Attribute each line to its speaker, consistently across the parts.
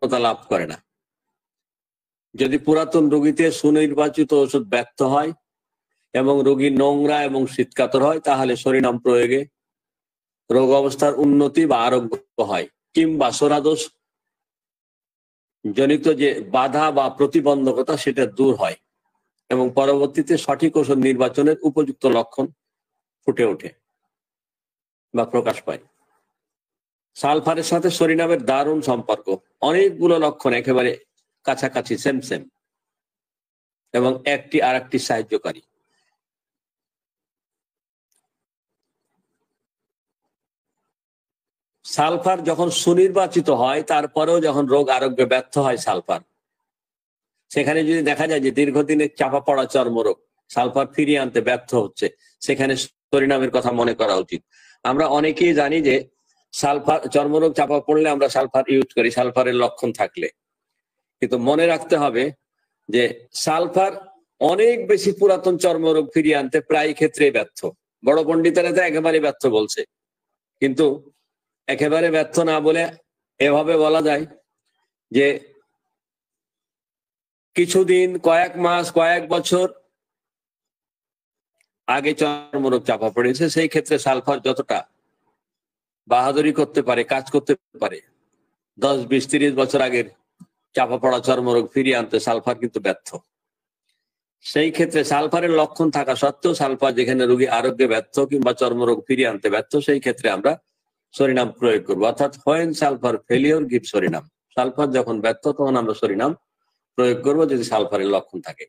Speaker 1: পূর্ণতা লাভ করে না যদি পুরাতন রোগীতে সুনির্বাচিত ওষুধ ব্যর্থ হয় এবং রোগী নোংরা এবং শীতকাতর হয় তাহলে শরীরাম প্রয়োগে রোগ অবস্থার উন্নতি বা আরোগ্য হয় কিংবা সরাদোষ জনিত যে বাধা বা প্রতিবন্ধকতা সেটা দূর হয় এবং পরবর্তীতে সঠিক ওষুধ নির্বাচনের উপযুক্ত লক্ষণ ফুটে ওঠে বা প্রকাশ পায় সালফারের সাথে সরিনামের দারুণ সম্পর্ক অনেকগুলো লক্ষণ একেবারে কাছাকাছি সেম সেম এবং একটি আর একটি সাহায্যকারী সালফার যখন সুনির্বাচিত হয় তারপরেও যখন রোগ আরোগ্যে ব্যর্থ হয় সালফার সেখানে যদি দেখা যায় যে দীর্ঘদিনের চাপা পড়া চর্মরোগ সালফার ফিরিয়ে আনতে ব্যর্থ হচ্ছে সেখানে সরিনামের কথা মনে করা উচিত আমরা অনেকেই জানি যে সালফার চর্মরোগ চাপা পড়লে আমরা সালফার ইউজ করি সালফারের লক্ষণ থাকলে কিন্তু মনে রাখতে হবে যে সালফার অনেক বেশি পুরাতন চর্মরোগ ফিরিয়ে আনতে প্রায় ক্ষেত্রে ব্যর্থ বড় পন্ডিতেরা তো একেবারে ব্যর্থ বলছে কিন্তু একেবারে ব্যর্থ না বলে এভাবে বলা যায় যে কিছুদিন কয়েক মাস কয়েক বছর আগে চর্মরোগ চাপা পড়েছে সেই ক্ষেত্রে সালফার যতটা বাহাদুরি করতে পারে কাজ করতে পারে দশ বিশ তিরিশ বছর আগের চাপা পড়া চর্মরোগ ফিরিয়ে আনতে সালফার কিন্তু ব্যর্থ সেই ক্ষেত্রে সালফারের লক্ষণ থাকা সত্ত্বেও সালফার যেখানে রোগী আরোগ্যে ব্যর্থ কিংবা চর্মরোগ ফিরিয়ে আনতে ব্যর্থ সেই ক্ষেত্রে আমরা সরিনাম প্রয়োগ করবো অর্থাৎ when sulphur failure give psorinum sulphur যখন ব্যর্থ তখন আমরা সরিনাম প্রয়োগ করবো যদি সালফারের লক্ষণ থাকে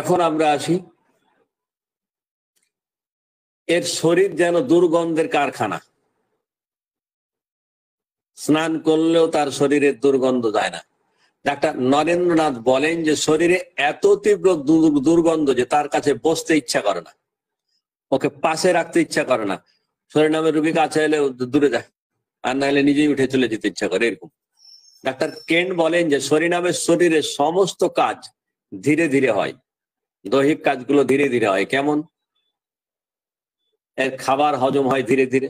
Speaker 1: এখন আমরা আসি এর শরীর যেন দুর্গন্ধের কারখানা স্নান করলেও তার শরীরে দুর্গন্ধ যায় না ডাক্তার নরেন্দ্রনাথ বলেন যে শরীরে এত তীব্র দুর্গন্ধ যে তার কাছে বসতে ইচ্ছা করে না ওকে পাশে রাখতে ইচ্ছা করে না শরীর নামের রুগী কাছে এলে দূরে যায় আর না হলে নিজেই উঠে চলে যেতে ইচ্ছা করে এরকম ডাক্তার কেন বলেন যে শরীনামের শরীরে সমস্ত কাজ ধীরে ধীরে হয় দৈহিক কাজগুলো ধীরে ধীরে হয় কেমন এর খাবার হজম হয় ধীরে ধীরে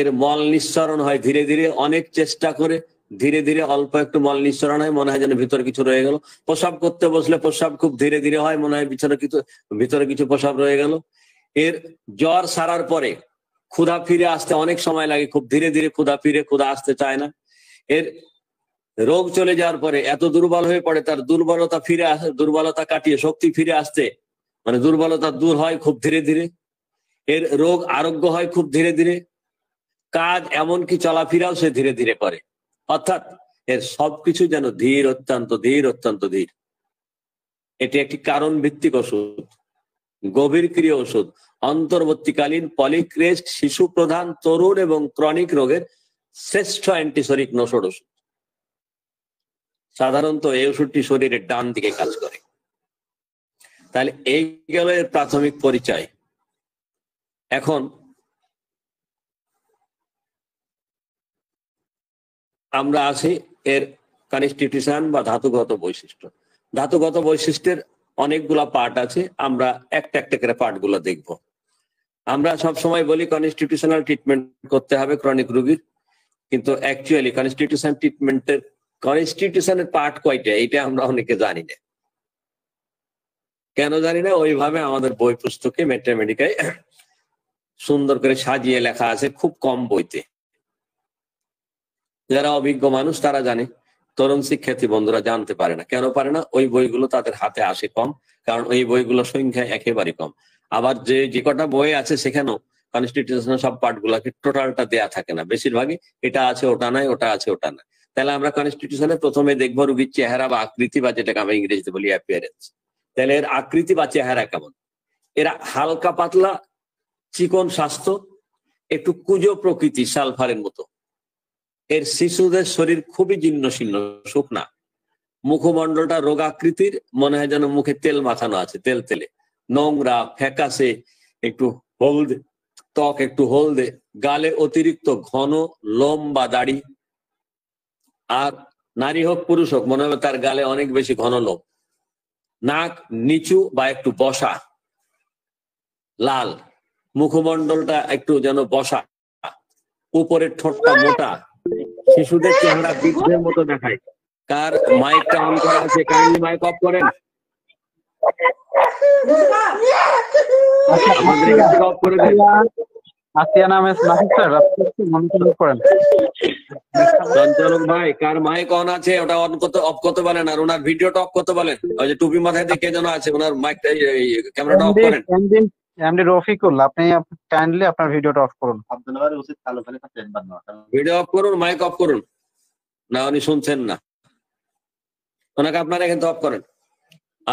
Speaker 1: এর মল নিঃসরণ হয় ধীরে ধীরে অনেক চেষ্টা করে ধীরে ধীরে অল্প একটু মল নিঃসরণ হয় মনে হয় যেন ভিতরে কিছু রয়ে গেল প্রসাব করতে বসলে প্রসাব খুব ধীরে ধীরে হয় মনে হয় ভিতরে কিছু ভিতরে কিছু প্রসাব রয়ে গেল এর জ্বর সারার পরে ক্ষুধা ফিরে আসতে অনেক সময় লাগে খুব ধীরে ধীরে ক্ষুধা ফিরে ক্ষুধা আসতে চায় না এর রোগ চলে যাওয়ার পরে এত দুর্বল হয়ে পড়ে তার দুর্বলতা ফিরে আসে দুর্বলতা কাটিয়ে শক্তি ফিরে আসতে মানে দুর্বলতা দূর হয় খুব ধীরে ধীরে এর রোগ আরোগ্য হয় খুব ধীরে ধীরে কাজ এমনকি চলাফেরাও সে ধীরে ধীরে করে অর্থাৎ এর সবকিছু যেন ধীর অত্যন্ত ধীর অত্যন্ত ধীর এটি একটি কারণ ভিত্তিক ওষুধ গভীর ক্রিয় ওষুধ অন্তর্বর্তীকালীন পলিক্রেস্ট শিশু প্রধান তরুণ এবং ক্রনিক রোগের শ্রেষ্ঠ অ্যান্টিসরিক নসর ওষুধ সাধারণত এই ওষুধটি শরীরের ডান দিকে কাজ করে তাহলে এই গেল এর প্রাথমিক পরিচয় এখন আমরা আছি এর কনস্টিটিউশন বা ধাতুগত বৈশিষ্ট্য ধাতুগত বৈশিষ্ট্যের অনেকগুলা পার্ট আছে আমরা একটা একটা করে পার্ট গুলো দেখব আমরা সব সময় বলি কনস্টিটিউশনাল ট্রিটমেন্ট করতে হবে ক্রনিক রুগীর কিন্তু অ্যাকচুয়ালি কনস্টিটিউশন ট্রিটমেন্টের কনস্টিটিউশনের পার্ট কয়টা এটা আমরা অনেকে জানি না কেন জানি না ওইভাবে আমাদের বই পুস্তকে মেট্রামেডিকায় সুন্দর করে সাজিয়ে লেখা আছে খুব কম বইতে যারা অভিজ্ঞ মানুষ তারা জানে তরুণ শিক্ষার্থী বন্ধুরা জানতে পারে না কেন পারে না ওই বইগুলো তাদের হাতে আসে কম কারণ ওই বইগুলো সংখ্যা একেবারে কম আবার যে যে কটা বই আছে সেখানেও কনস্টিটিউশনের সব গুলাকে টোটালটা দেয়া থাকে না বেশিরভাগই এটা আছে ওটা নাই ওটা আছে ওটা নাই তাহলে আমরা কনস্টিটিউশনে প্রথমে দেখবো রুগীর চেহারা বা আকৃতি বা যেটাকে আমরা ইংরেজিতে বলি অ্যাপিয়ারেন্স তাহলে এর আকৃতি বা চেহারা কেমন এরা হালকা পাতলা চিকন স্বাস্থ্য একটু কুজো প্রকৃতি সালফারের মতো এর শিশুদের শরীর খুবই জীর্ণ শীর্ণ শুকনা মুখমণ্ডলটা রোগাকৃতির মনে হয় যেন মুখে তেল মাখানো আছে তেল তেলে নোংরা ফ্যাকাসে একটু হলদে ত্বক একটু হলদে গালে অতিরিক্ত ঘন লম্বা দাড়ি আর নারী হোক পুরুষ হোক মনে হবে তার গালে অনেক বেশি ঘন লোম নাক নিচু বা একটু বসা লাল মুখমন্ডলটা একটু যেন বসা উপরের ঠোঁটটা মোটা শিশুদের চেহারা বৃদ্ধের মতো দেখায় কার মাইকটা অন করা আছে কাইন্ডলি মাইক অফ করেন
Speaker 2: আচ্ছা, আচ্ছা। করেন
Speaker 1: ভাই কার মাইক অন আছে ওটা অন করতে অফ করতে আর ওনার ভিডিওটা করতে বলেন ওই যে টুপি মাথায় কে যেন আছে ওনার মাইকটা ক্যামেরাটা অফ করেন
Speaker 2: এমডি রফিকুল আপনি কাইন্ডলি আপনার ভিডিওটা অফ করুন
Speaker 1: আব্দুল উচিত কালো ফেলে থাকতেন ভিডিও অফ করুন মাইক অফ করুন না উনি শুনছেন না ওনাকে আপনারা কিন্তু অফ করেন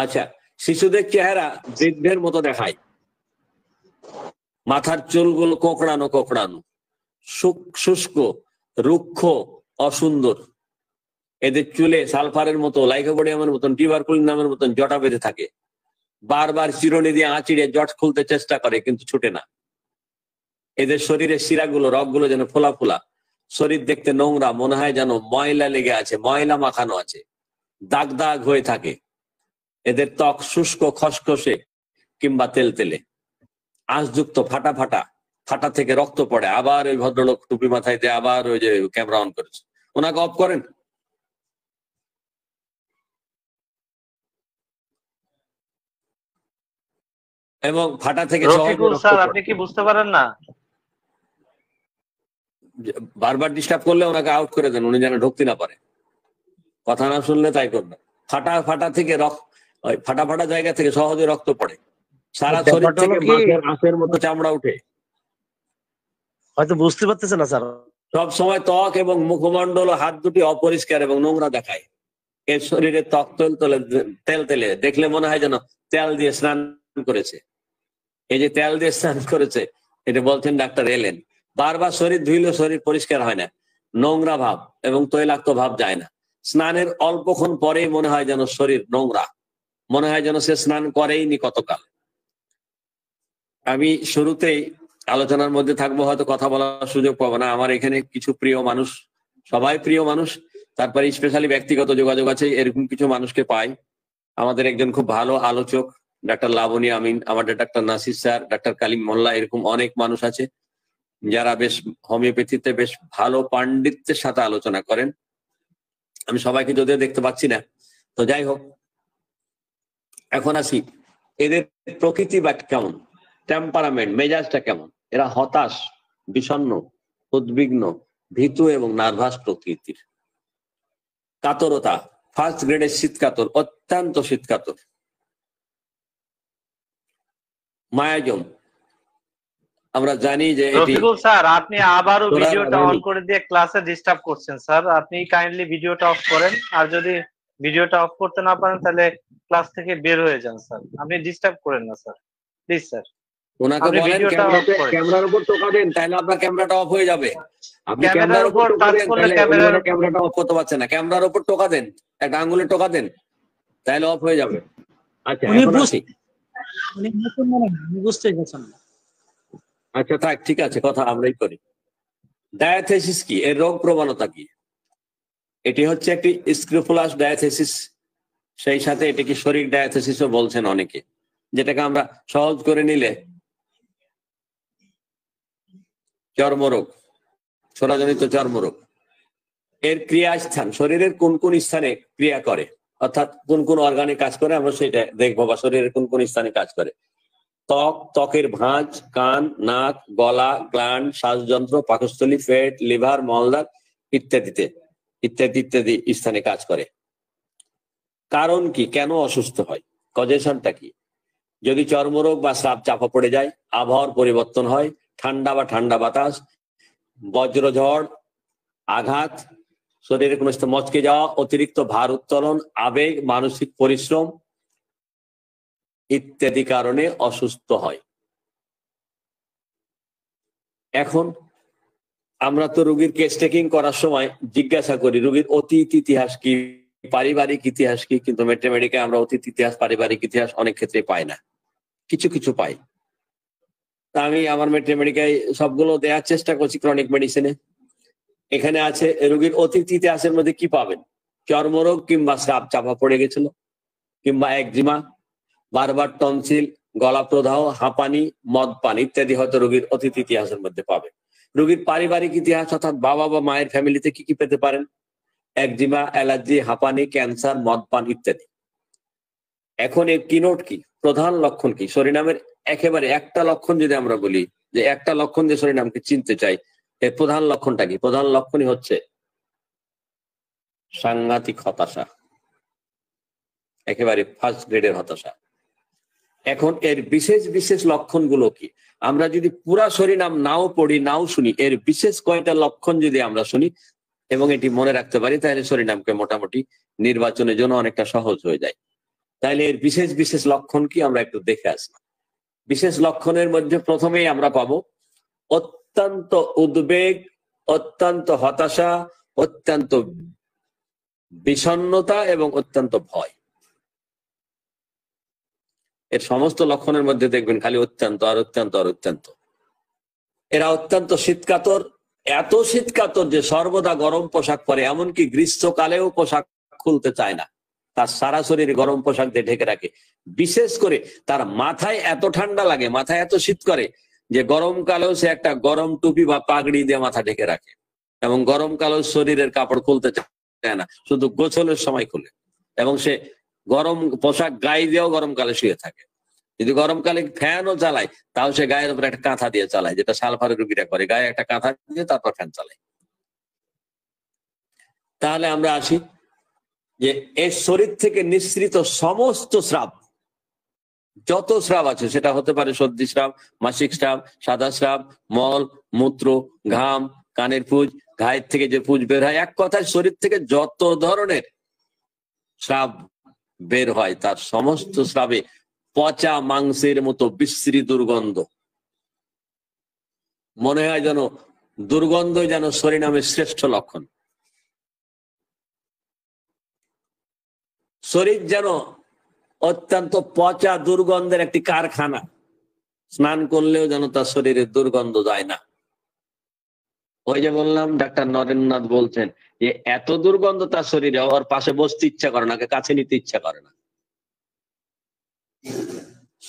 Speaker 1: আচ্ছা শিশুদের চেহারা বৃদ্ধের মতো দেখায় মাথার চুলগুলো কোকড়ানো কোকড়ানো শুষ্ক রুক্ষ অসুন্দর এদের চুলে সালফারের মতো লাইকোবডিয়ামের মতন টিবারকুলিন নামের মতন জটা বেঁধে থাকে বারবার চিরুনি দিয়ে আঁচিড়ে জট খুলতে চেষ্টা করে কিন্তু ছুটে না এদের শরীরের শিরাগুলো রগগুলো যেন ফোলা ফোলা শরীর দেখতে নোংরা মনে হয় যেন ময়লা লেগে আছে ময়লা মাখানো আছে দাগ দাগ হয়ে থাকে এদের ত্বক শুষ্ক খসখসে কিংবা তেল তেলে আঁশযুক্ত ফাটা ফাটা ফাটা থেকে রক্ত পড়ে আবার ওই ভদ্রলোক টুপি মাথায় দিয়ে আবার ওই যে ক্যামেরা অন করেছে ওনাকে অফ করেন এবং ফাটা থেকে আপনি
Speaker 2: কি বুঝতে পারেন না
Speaker 1: বারবার ডিস্টার্ব করলে ওনাকে আউট করে দেন উনি যেন ঢুকতে না পারে কথা না শুনলে তাই করবে ফাটা ফাটা থেকে রক্ত ওই ফাটা ফাটা জায়গা থেকে সহজে রক্ত পড়ে সারা শরীর থেকে মাছের মতো চামড়া
Speaker 2: উঠে হয়তো বুঝতে পারতেছে না স্যার
Speaker 1: সব সময় ত্বক এবং মুখমণ্ডল ও হাত দুটি অপরিষ্কার এবং নোংরা দেখায় এর শরীরে ত্বক তেল তেল তেলে দেখলে মনে হয় যেন তেল দিয়ে স্নান করেছে এই যে তেল দিয়ে স্নান করেছে এটা বলছেন ডাক্তার এলেন বারবার শরীর ধুইলেও শরীর পরিষ্কার হয় না নোংরা ভাব এবং তৈলাক্ত ভাব যায় না স্নানের অল্পক্ষণ পরেই মনে হয় যেন শরীর নোংরা মনে হয় যেন সে স্নান করেইনি কতকাল আমি শুরুতেই আলোচনার মধ্যে থাকবো হয়তো কথা বলার সুযোগ পাবো না আমার এখানে কিছু প্রিয় মানুষ সবাই প্রিয় মানুষ তারপরে স্পেশালি ব্যক্তিগত যোগাযোগ আছে এরকম কিছু মানুষকে পাই আমাদের একজন খুব ভালো আলোচক ডাক্তার লাবণী আমিন আমাদের doctor Nasir sir doctor Kalim Molla এরকম অনেক মানুষ আছে যারা বেশ হোমিওপ্যাথিতে বেশ ভালো পাণ্ডিত্যের সাথে আলোচনা করেন আমি সবাইকে যদিও দেখতে পাচ্ছি না তো যাই হোক এখন আসি এদের প্রকৃতি বা কেমন টেম্পারামেন্ট মেজাজটা কেমন এরা হতাশ বিষণ্ন উদ্বিগ্ন ভীতু এবং নার্ভাস প্রকৃতির কাতরতা ফার্স্ট গ্রেডের শীত কাতর অত্যন্ত শীত কাতর মায়াজম আমরা জানি যে রফিকুল
Speaker 2: স্যার আপনি আবারও ভিডিওটা অন করে দিয়ে ক্লাসে ডিস্টার্ব করছেন স্যার আপনি কাইন্ডলি ভিডিওটা অফ করেন আর যদি ভিডিওটা অফ করতে না পারেন তাহলে ক্লাস থেকে বের হয়ে যান স্যার আপনি ডিস্টার্ব করেন না স্যার প্লিজ স্যার
Speaker 1: ওনাকে বলেন ক্যামেরার
Speaker 2: উপর টোকা দেন তাহলে আপনার ক্যামেরাটা অফ হয়ে যাবে
Speaker 1: আপনি ক্যামেরার উপর টাচ করলে ক্যামেরার ক্যামেরাটা অফ করতে পারছেন না ক্যামেরার উপর টোকা দেন একটা আঙ্গুলে টোকা দেন তাহলে অফ হয়ে যাবে আচ্ছা
Speaker 2: মানে বুঝতে গেছেন
Speaker 1: আচ্ছা থাক ঠিক আছে কথা আমরাই করি ডায়াথেসিস কি এর রোগ প্রবণতা কি এটি হচ্ছে একটি স্ক্রুপুলাস ডায়াথেসিস সেই সাথে এটিকে শরীর ডায়াথেসিসও বলছেন অনেকে যেটাকে আমরা সহজ করে নিলে চর্মরোগ ছোড়াজনিত চর্মরোগ এর ক্রিয়াস্থান শরীরের কোন কোন স্থানে ক্রিয়া করে অর্থাৎ কোন কোন অর্গানে কাজ করে আমরা সেটা দেখবো বা শরীরের কোন কোন স্থানে কাজ করে ত্বক ত্বকের ভাঁজ কান নাক গলা গ্লান শ্বাসযন্ত্র পাকস্থলী ফেট লিভার মলদার ইত্যাদিতে ইত্যাদি ইত্যাদি স্থানে কাজ করে কারণ কি কেন অসুস্থ হয় কজেশনটা কি যদি চর্মরোগ বা স্রাব চাপা পড়ে যায় আবহাওয়ার পরিবর্তন হয় ঠান্ডা বা ঠান্ডা বাতাস বজ্রঝড় আঘাত শরীরে কোনো মচকে যাওয়া অতিরিক্ত ভার উত্তোলন আবেগ মানসিক পরিশ্রম ইত্যাদি কারণে অসুস্থ হয় এখন আমরা তো রুগীর কেস টেকিং করার সময় জিজ্ঞাসা করি রুগীর অতীত ইতিহাস কি পারিবারিক ইতিহাস কি কিন্তু মেট্রোমেডিকে আমরা অতীত ইতিহাস পারিবারিক ইতিহাস অনেক ক্ষেত্রে পাই না কিছু কিছু পাই আমি আমার মেট্রোমেডিকায় সবগুলো দেওয়ার চেষ্টা করছি ক্রনিক মেডিসিনে এখানে আছে রোগীর অতিথিতে ইতিহাসের মধ্যে কি পাবেন চর্মরোগ কিংবা সাপ চাপা পড়ে গেছিল কিংবা একজিমা বারবার টনসিল গলা প্রদাহ হাঁপানি মদ পান ইত্যাদি হয়তো রোগীর অতিথি ইতিহাসের মধ্যে পাবে রোগীর পারিবারিক ইতিহাস অর্থাৎ বাবা বা মায়ের ফ্যামিলিতে কি কি পেতে পারেন একজিমা অ্যালার্জি হাঁপানি ক্যান্সার মদ পান ইত্যাদি এখন এর কিনোট কি প্রধান লক্ষণ কি শরীরামের একেবারে একটা লক্ষণ যদি আমরা বলি যে একটা লক্ষণ শরীর নামকে চিনতে চাই এর প্রধান লক্ষণটা কি প্রধান লক্ষণই হচ্ছে সাংঘাতিক হতাশা একেবারে ফার্স্ট গ্রেডের হতাশা এখন এর বিশেষ বিশেষ লক্ষণগুলো কি আমরা যদি পুরা নাম নাও পড়ি নাও শুনি এর বিশেষ কয়েকটা লক্ষণ যদি আমরা শুনি এবং এটি মনে রাখতে পারি তাহলে নামকে মোটামুটি নির্বাচনের জন্য অনেকটা সহজ হয়ে যায় তাহলে এর বিশেষ বিশেষ লক্ষণ কি আমরা একটু দেখে আসলাম বিশেষ লক্ষণের মধ্যে প্রথমেই আমরা পাবো অত্যন্ত উদ্বেগ অত্যন্ত হতাশা অত্যন্ত বিষণ্নতা এবং অত্যন্ত ভয় এর সমস্ত লক্ষণের মধ্যে দেখবেন খালি অত্যন্ত আর অত্যন্ত আর অত্যন্ত এরা অত্যন্ত শীতকাতর এত শীতকাতর যে সর্বদা গরম পোশাক পরে এমনকি গ্রীষ্মকালেও পোশাক খুলতে চায় না তার সারা শরীর গরম পোশাক দিয়ে ঢেকে রাখে বিশেষ করে তার মাথায় এত ঠান্ডা লাগে মাথায় এত শীত করে যে গরমকালেও সে একটা গরম টুপি বা পাগড়ি দিয়ে মাথা ঢেকে রাখে এবং গরমকালেও শরীরের কাপড় খুলতে চায় না শুধু গোছলের সময় খুলে এবং সে গরম পোশাক গায়ে দিয়েও গরমকালে শুয়ে থাকে যদি গরমকালে ফ্যানও চালায় তাও সে গায়ের উপর একটা কাঁথা দিয়ে চালায় যেটা সালফারের রুগীরা করে গায়ে একটা কাঁথা দিয়ে তারপর ফ্যান চালায় তাহলে আমরা আসি যে এর শরীর থেকে নিঃসৃত সমস্ত শ্রাপ যত স্রাব আছে সেটা হতে পারে সর্দি স্রাব মাসিক স্রাব সাদা স্রাব মল মূত্র ঘাম কানের পুজ ঘায়ের থেকে যে পুজ বের হয় এক কথায় শরীর থেকে যত ধরনের স্রাব বের হয় তার সমস্ত স্রাবে পচা মাংসের মতো বিশ্রী দুর্গন্ধ মনে হয় যেন দুর্গন্ধ যেন শরীর শ্রেষ্ঠ লক্ষণ শরীর যেন অত্যন্ত পচা দুর্গন্ধের একটি কারখানা স্নান করলেও যেন তার শরীরে দুর্গন্ধ যায় না ওই যে বললাম ডাক্তার নরেন্দ্রনাথ বলছেন যে এত দুর্গন্ধ তার শরীরে ওর পাশে বসতে ইচ্ছা করে না কাছে নিতে ইচ্ছা করে না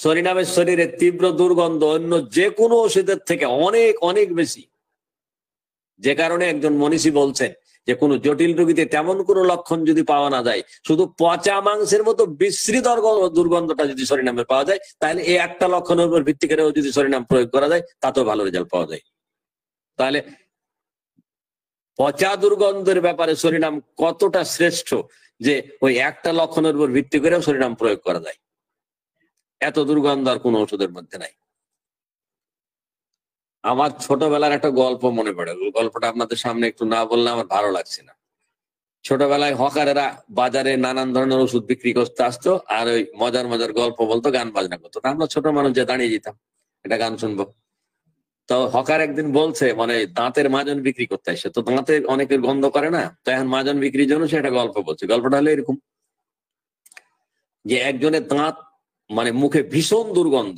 Speaker 1: শরীরামের শরীরে তীব্র দুর্গন্ধ অন্য যে কোনো ওষুধের থেকে অনেক অনেক বেশি যে কারণে একজন মনীষী বলছেন যে কোনো জটিল রোগীতে তেমন কোনো লক্ষণ যদি পাওয়া না যায় শুধু পচা মাংসের মতো বিশ্রী দুর্গন্ধটা যদি শরীনামে পাওয়া যায় তাহলে এই একটা লক্ষণের উপর ভিত্তি করেও যদি শরীনাম প্রয়োগ করা যায় তাতেও ভালো রেজাল্ট পাওয়া যায় তাহলে পচা দুর্গন্ধের ব্যাপারে শরীরাম কতটা শ্রেষ্ঠ যে ওই একটা লক্ষণের উপর ভিত্তি করেও শরীরাম প্রয়োগ করা যায় এত দুর্গন্ধ আর কোনো ওষুধের মধ্যে নাই আমার ছোটবেলার একটা গল্প মনে পড়ে গল্পটা আপনাদের সামনে একটু না বললে আমার ভালো লাগছে না ছোটবেলায় হকারেরা বাজারে নানান ধরনের ওষুধ বিক্রি করতে আসতো আর ওই মজার মজার গল্প বলতো গান বাজনা করতো আমরা ছোট মানুষ যে দাঁড়িয়ে যেতাম এটা গান শুনবো তো হকার একদিন বলছে মানে দাঁতের মাজন বিক্রি করতে আসে তো দাঁতের অনেকের গন্ধ করে না তো এখন মাজন বিক্রির জন্য সে একটা গল্প বলছে গল্পটা হলো এরকম যে একজনের দাঁত মানে মুখে ভীষণ দুর্গন্ধ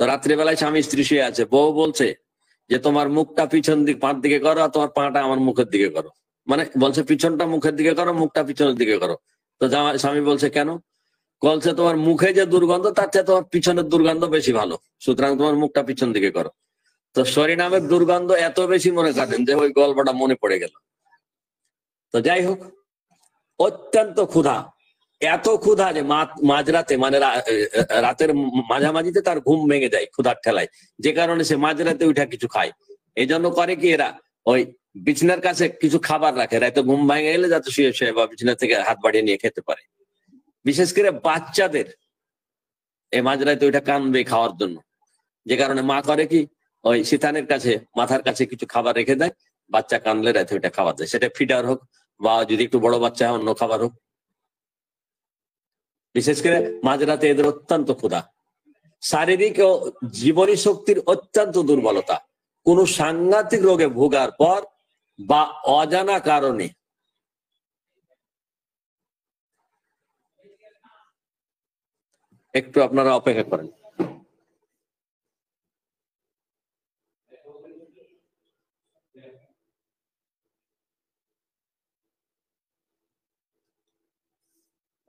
Speaker 1: তো রাত্রিবেলায় স্বামী স্ত্রী শুয়ে আছে বউ বলছে যে তোমার মুখটা পিছন দিক পাঁচ দিকে করো আর তোমার পাটা আমার মুখের দিকে করো মানে বলছে পিছনটা মুখের দিকে করো মুখটা পিছনের দিকে করো তো স্বামী বলছে কেন বলছে তোমার মুখে যে দুর্গন্ধ তার চেয়ে তোমার পিছনের দুর্গন্ধ বেশি ভালো সুতরাং তোমার মুখটা পিছন দিকে করো তো শরীনামের দুর্গন্ধ এত বেশি মনে কাটেন যে ওই গল্পটা মনে পড়ে গেল তো যাই হোক অত্যন্ত ক্ষুধা এত ক্ষুধা যে মাঝরাতে মানে রাতের মাঝামাঝিতে তার ঘুম ভেঙে যায় ক্ষুধার ঠেলায় যে কারণে সে মাঝরাতে উঠা কিছু খায় এই জন্য করে কি এরা ওই বিছনার কাছে কিছু খাবার রাখে তো ঘুম ভেঙে গেলে যাতে শুয়ে শুয়ে বা বিছনা থেকে হাত বাড়িয়ে নিয়ে খেতে পারে বিশেষ করে বাচ্চাদের এই মাঝরাতে ওইটা কানবে খাওয়ার জন্য যে কারণে মা করে কি ওই শীতানের কাছে মাথার কাছে কিছু খাবার রেখে দেয় বাচ্চা কানলে রাতে ওইটা খাওয়া দেয় সেটা ফিডার হোক বা যদি একটু বড় বাচ্চা হয় অন্য খাবার হোক বিশেষ করে মাঝরাতে এদের অত্যন্ত ক্ষুধা শারীরিক ও জীবনী শক্তির অত্যন্ত দুর্বলতা কোন সাংঘাতিক রোগে ভোগার পর বা অজানা কারণে একটু আপনারা অপেক্ষা করেন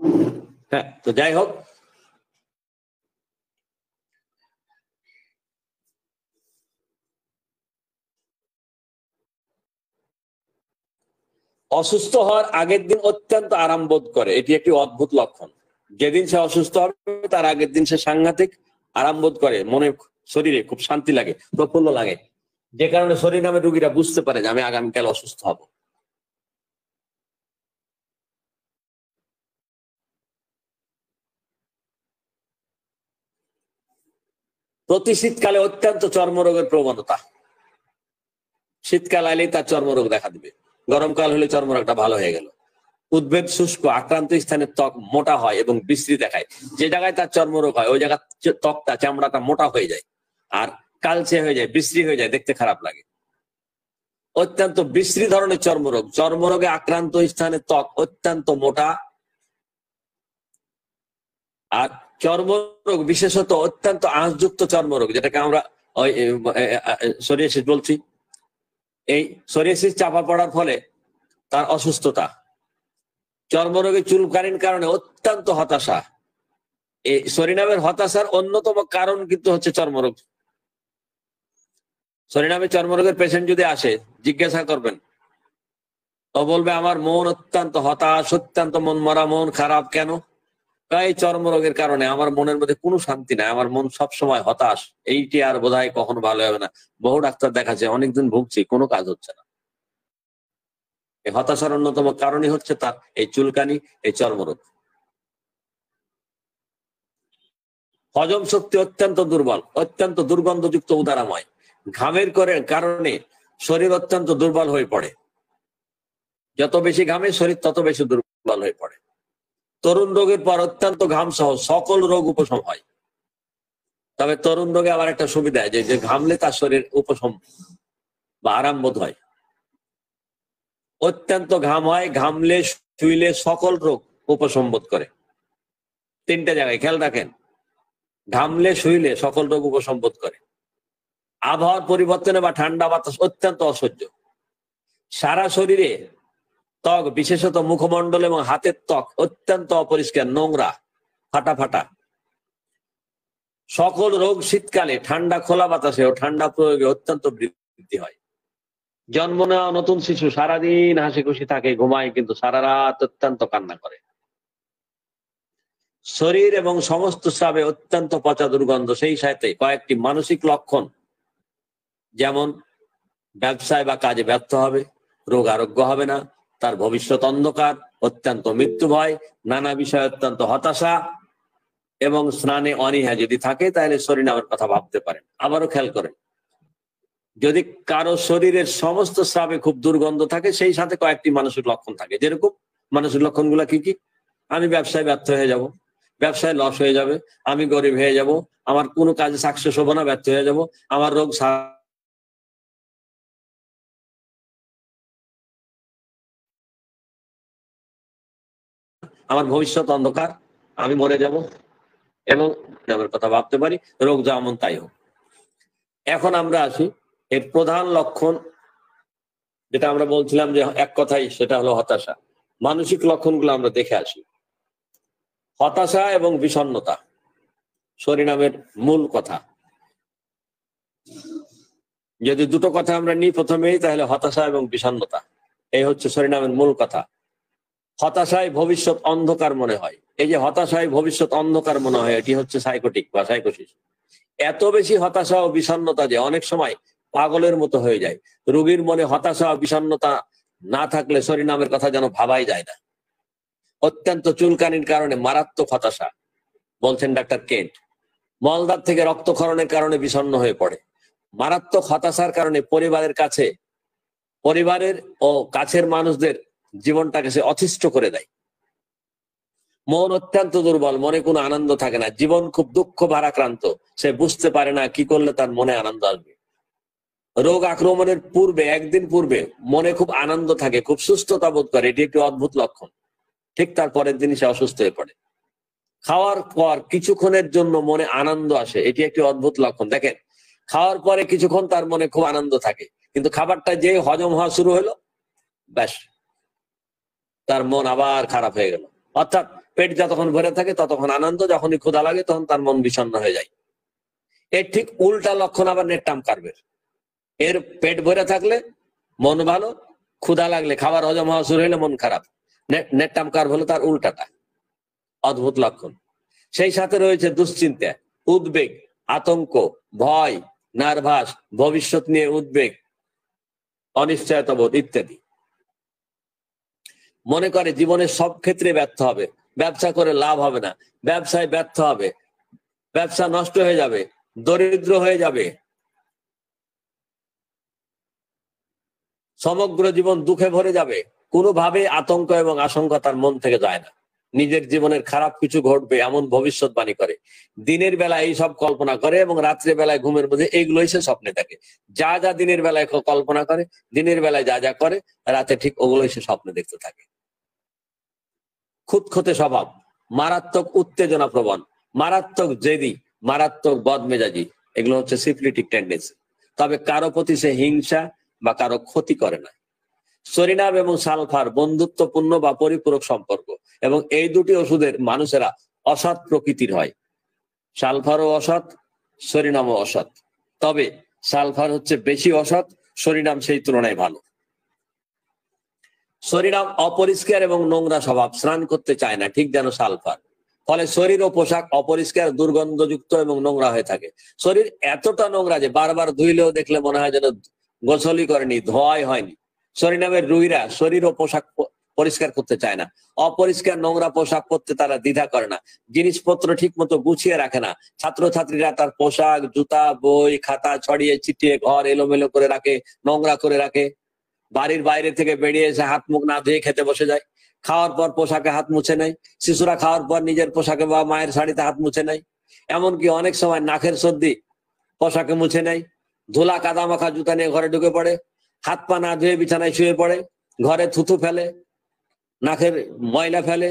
Speaker 1: Thank you. হ্যাঁ তো যাই হোক অসুস্থ হওয়ার আগের দিন অত্যন্ত আরাম বোধ করে এটি একটি অদ্ভুত লক্ষণ যেদিন সে অসুস্থ হবে তার আগের দিন সে সাংঘাতিক আরাম বোধ করে মনে শরীরে খুব শান্তি লাগে প্রফুল্ল লাগে যে কারণে শরীর নামে রুগীরা বুঝতে পারে যে আমি আগামীকাল অসুস্থ হবো প্রতি শীতকালে অত্যন্ত চর্মরোগের প্রবণতা শীতকাল আইলেই তার চর্মরোগ দেখা দিবে গরমকাল হলে চর্মরোগটা ভালো হয়ে গেল উদ্ভিদ শুষ্ক আক্রান্ত স্থানে ত্বক মোটা হয় এবং বিশ্রী দেখায় যে জায়গায় তার চর্মরোগ হয় ওই জায়গার ত্বকটা চামড়াটা মোটা হয়ে যায় আর কালচে হয়ে যায় বিশ্রী হয়ে যায় দেখতে খারাপ লাগে অত্যন্ত বিস্তৃত ধরনের চর্মরোগ চর্মরোগে আক্রান্ত স্থানে ত্বক অত্যন্ত মোটা আর চর্মরোগ বিশেষত অত্যন্ত আঁশযুক্ত চর্মরোগ যেটাকে আমরা সরিয়েসিস বলছি এই সরিয়েসিস চাপা পড়ার ফলে তার অসুস্থতা চর্মরোগে চুলকালীন কারণে অত্যন্ত হতাশা এই সরিনামের হতাশার অন্যতম কারণ কিন্তু হচ্ছে চর্মরোগ সরিনামে চর্মরোগের পেশেন্ট যদি আসে জিজ্ঞাসা করবেন ও বলবে আমার মন অত্যন্ত হতাশ অত্যন্ত মন মরা মন খারাপ কেন এই চর্মরোগের কারণে আমার মনের মধ্যে কোনো শান্তি নাই আমার মন সব সময় হতাশ এইটি আর বোধ হয় কখনো ভালো হবে না বহু ডাক্তার দেখাচ্ছে অনেকদিন ভুগছি কোনো কাজ হচ্ছে না এই হতাশার অন্যতম কারণই হচ্ছে তার এই চুলকানি এই চর্মরোগ হজম শক্তি অত্যন্ত দুর্বল অত্যন্ত দুর্গন্ধযুক্ত উদারাময় ঘামের করে কারণে শরীর অত্যন্ত দুর্বল হয়ে পড়ে যত বেশি ঘামে শরীর তত বেশি দুর্বল হয়ে পড়ে তরুণ রোগের পর অত্যন্ত ঘাম সহ সকল রোগ উপশম হয় তবে তরুণ রোগে আবার একটা সুবিধা যে যে ঘামলে তার শরীর উপশম বা আরাম বোধ হয় অত্যন্ত ঘাম হয় ঘামলে শুইলে সকল রোগ উপশম বোধ করে তিনটা জায়গায় খেয়াল রাখেন ঘামলে শুইলে সকল রোগ উপশম বোধ করে আবহাওয়ার পরিবর্তনে বা ঠান্ডা বাতাস অত্যন্ত অসহ্য সারা শরীরে ত্বক বিশেষত মুখমন্ডল এবং হাতের ত্বক অত্যন্ত অপরিষ্কার নোংরা ফাটা ফাটা সকল রোগ শীতকালে ঠান্ডা খোলা বাতাসে ও ঠান্ডা প্রয়োগে অত্যন্ত বৃদ্ধি হয় জন্ম নেওয়া নতুন শিশু সারাদিন হাসি খুশি থাকে ঘুমায় কিন্তু সারা রাত অত্যন্ত কান্না করে শরীর এবং সমস্ত স্রাবে অত্যন্ত পচা দুর্গন্ধ সেই সাথে কয়েকটি মানসিক লক্ষণ যেমন ব্যবসায় বা কাজে ব্যর্থ হবে রোগ আরোগ্য হবে না তার ভবিষ্যৎ অন্ধকার অত্যন্ত মৃত্যু ভয় নানা বিষয়ে অত্যন্ত হতাশা এবং স্নানে অনীহা যদি থাকে তাহলে শরীর আমার কথা ভাবতে পারেন আবারও খেয়াল করেন যদি কারো শরীরের সমস্ত স্রাবে খুব দুর্গন্ধ থাকে সেই সাথে কয়েকটি মানুষের লক্ষণ থাকে যেরকম মানুষের লক্ষণ গুলা কি কি আমি ব্যবসায় ব্যর্থ হয়ে যাব ব্যবসায় লস হয়ে যাবে আমি গরিব হয়ে যাব আমার
Speaker 2: কোনো কাজে সাকসেস হবো না ব্যর্থ হয়ে যাব আমার রোগ
Speaker 1: আমার ভবিষ্যৎ অন্ধকার আমি মরে যাব এবং নামের কথা ভাবতে পারি রোগ যেমন তাই হোক এখন আমরা আসি এর প্রধান লক্ষণ যেটা আমরা বলছিলাম যে এক কথাই সেটা হলো হতাশা মানসিক লক্ষণগুলো আমরা দেখে আসি হতাশা এবং বিষণ্নতা নামের মূল কথা যদি দুটো কথা আমরা নিই প্রথমেই তাহলে হতাশা এবং বিষণ্নতা এই হচ্ছে নামের মূল কথা হতাশায় ভবিষ্যৎ অন্ধকার মনে হয় এই যে হতাশায় ভবিষ্যৎ অন্ধকার মনে হয় এটি হচ্ছে সাইকোটিক বা সাইকোসিস এত বেশি হতাশা ও বিষণ্ণতা যে অনেক সময় পাগলের মতো হয়ে যায় রোগীর মনে হতাশা ও বিষণ্ণতা না থাকলে নামের কথা যেন ভাবাই যায় না অত্যন্ত চুলকানির কারণে মারাত্মক হতাশা বলছেন ডাক্তার কেন্ট মলদার থেকে রক্তক্ষরণের কারণে বিষণ্ণ হয়ে পড়ে মারাত্মক হতাশার কারণে পরিবারের কাছে পরিবারের ও কাছের মানুষদের জীবনটাকে সে অথিষ্ট করে দেয় মন অত্যন্ত দুর্বল মনে কোনো আনন্দ থাকে না জীবন খুব দুঃখ ভারাক্রান্ত সে বুঝতে পারে না কি করলে তার মনে আনন্দ আসবে রোগ আক্রমণের পূর্বে একদিন পূর্বে মনে খুব আনন্দ থাকে খুব সুস্থতা বোধ করে এটি একটি অদ্ভুত লক্ষণ ঠিক তার পরের দিনই সে অসুস্থ হয়ে পড়ে খাওয়ার পর কিছুক্ষণের জন্য মনে আনন্দ আসে এটি একটি অদ্ভুত লক্ষণ দেখেন খাওয়ার পরে কিছুক্ষণ তার মনে খুব আনন্দ থাকে কিন্তু খাবারটা যে হজম হওয়া শুরু হলো ব্যাস তার মন আবার খারাপ হয়ে গেল অর্থাৎ পেট যতক্ষণ ভরে থাকে ততক্ষণ আনন্দ যখনই ক্ষুধা লাগে তখন তার মন বিষণ্ন হয়ে যায় এর ঠিক উল্টা লক্ষণ আবার নেটটাম কারবের এর পেট ভরে থাকলে মন ভালো ক্ষুধা লাগলে খাবার হজম হওয়া শুরু হইলে মন খারাপ নেটটাম কার্ভ হলো তার উল্টাটা অদ্ভুত লক্ষণ সেই সাথে রয়েছে দুশ্চিন্তা উদ্বেগ আতঙ্ক ভয় নার্ভাস ভবিষ্যৎ নিয়ে উদ্বেগ অনিশ্চয়তা বোধ ইত্যাদি মনে করে জীবনের সব ক্ষেত্রে ব্যর্থ হবে ব্যবসা করে লাভ হবে না ব্যবসায় ব্যর্থ হবে ব্যবসা নষ্ট হয়ে যাবে দরিদ্র হয়ে যাবে সমগ্র জীবন দুঃখে ভরে যাবে কোনোভাবে আতঙ্ক এবং আশঙ্কা তার মন থেকে যায় না নিজের জীবনের খারাপ কিছু ঘটবে এমন ভবিষ্যৎবাণী করে দিনের বেলায় এই সব কল্পনা করে এবং রাত্রে বেলায় ঘুমের মধ্যে এইগুলোই সে স্বপ্নে থাকে যা যা দিনের বেলায় কল্পনা করে দিনের বেলায় যা যা করে রাতে ঠিক ওগুলোই সে স্বপ্নে দেখতে থাকে খুঁতখুতে স্বভাব মারাত্মক উত্তেজনা প্রবণ মারাত্মক জেদি মারাত্মক বদমেজাজি এগুলো হচ্ছে সিফলিটিক টেন্ডেন্সি তবে কারো প্রতি সে হিংসা বা কারো ক্ষতি করে না সরিনাম এবং সালফার বন্ধুত্বপূর্ণ বা পরিপূরক সম্পর্ক এবং এই দুটি ওষুধের মানুষেরা অসৎ প্রকৃতির হয় সালফারও অসৎ সরিনামও অসৎ তবে সালফার হচ্ছে বেশি অসৎ সরিনাম সেই তুলনায় ভালো শরীরাম অপরিষ্কার এবং নোংরা স্বভাব স্নান করতে চায় না ঠিক যেন সালফার ফলে শরীর ও পোশাক অপরিষ্কার দুর্গন্ধযুক্ত এবং নোংরা হয়ে থাকে শরীর এতটা নোংরা যে বারবার ধুইলেও দেখলে মনে হয় যেন গোসলি করেনি ধোয়াই হয়নি শরীরামের রুইরা শরীর ও পোশাক পরিষ্কার করতে চায় না অপরিষ্কার নোংরা পোশাক পরতে তারা দ্বিধা করে না জিনিসপত্র ঠিক মতো গুছিয়ে রাখে না ছাত্রছাত্রীরা তার পোশাক জুতা বই খাতা ছড়িয়ে ছিটিয়ে ঘর এলোমেলো করে রাখে নোংরা করে রাখে বাড়ির বাইরে থেকে বেরিয়ে এসে হাত মুখ না ধুয়ে খেতে বসে যায় খাওয়ার পর পোশাকে হাত মুছে নেয় শিশুরা খাওয়ার পর নিজের পোশাকে বা মায়ের শাড়িতে হাত মুছে নেয় এমনকি অনেক সময় নাকের সর্দি পোশাকে মুছে নেয় ধুলা কাদা মাখা জুতা নিয়ে ঘরে ঢুকে পড়ে হাত পা না ধুয়ে বিছানায় শুয়ে পড়ে ঘরে থুথু ফেলে নাকের ময়লা ফেলে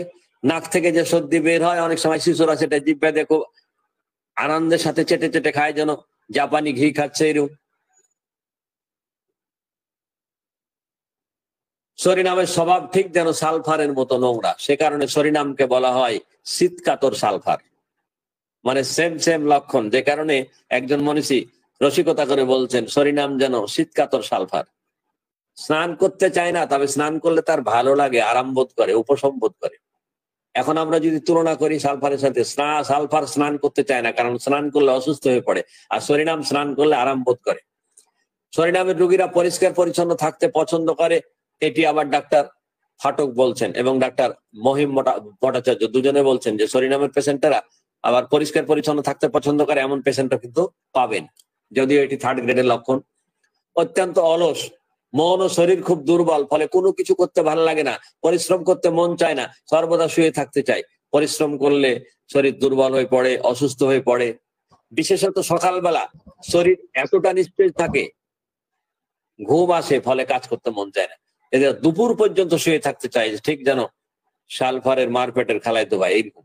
Speaker 1: নাক থেকে যে সর্দি বের হয় অনেক সময় শিশুরা সেটা জিভ দেখো আনন্দের সাথে চেটে চেটে খায় যেন জাপানি ঘি খাচ্ছে এরকম সরিনামের স্বভাব ঠিক যেন সালফারের মতো নোংরা সে কারণে সরিনামকে বলা হয় শীতকাতর সালফার মানে সেম সেম লক্ষণ যে কারণে একজন মনীষী রসিকতা করে বলছেন সরিনাম যেন শীতকাতর সালফার স্নান করতে চায় না তবে স্নান করলে তার ভালো লাগে আরাম বোধ করে উপশম বোধ করে এখন আমরা যদি তুলনা করি সালফারের সাথে সালফার স্নান করতে চায় না কারণ স্নান করলে অসুস্থ হয়ে পড়ে আর সরিনাম স্নান করলে আরাম বোধ করে সরিনামের রুগীরা পরিষ্কার পরিচ্ছন্ন থাকতে পছন্দ করে এটি আবার ডাক্তার ফাটক বলছেন এবং ডাক্তার মহিম ভট্টাচার্য দুজনে বলছেন যে সরিনামের পেশেন্টেরা আবার পরিষ্কার পরিচ্ছন্ন থাকতে পছন্দ করে এমন পেশেন্টও কিন্তু পাবেন যদিও এটি থার্ড গ্রেডের লক্ষণ অত্যন্ত অলস মন ও শরীর খুব দুর্বল ফলে কোনো কিছু করতে ভালো লাগে না পরিশ্রম করতে মন চায় না সর্বদা শুয়ে থাকতে চায় পরিশ্রম করলে শরীর দুর্বল হয়ে পড়ে অসুস্থ হয়ে পড়ে বিশেষত সকালবেলা শরীর এতটা নিস্তেজ থাকে ঘুম আসে ফলে কাজ করতে মন চায় না এদের দুপুর পর্যন্ত শুয়ে থাকতে চায় ঠিক যেন শালফারের মারপেটের খেলায় ভাই এইরকম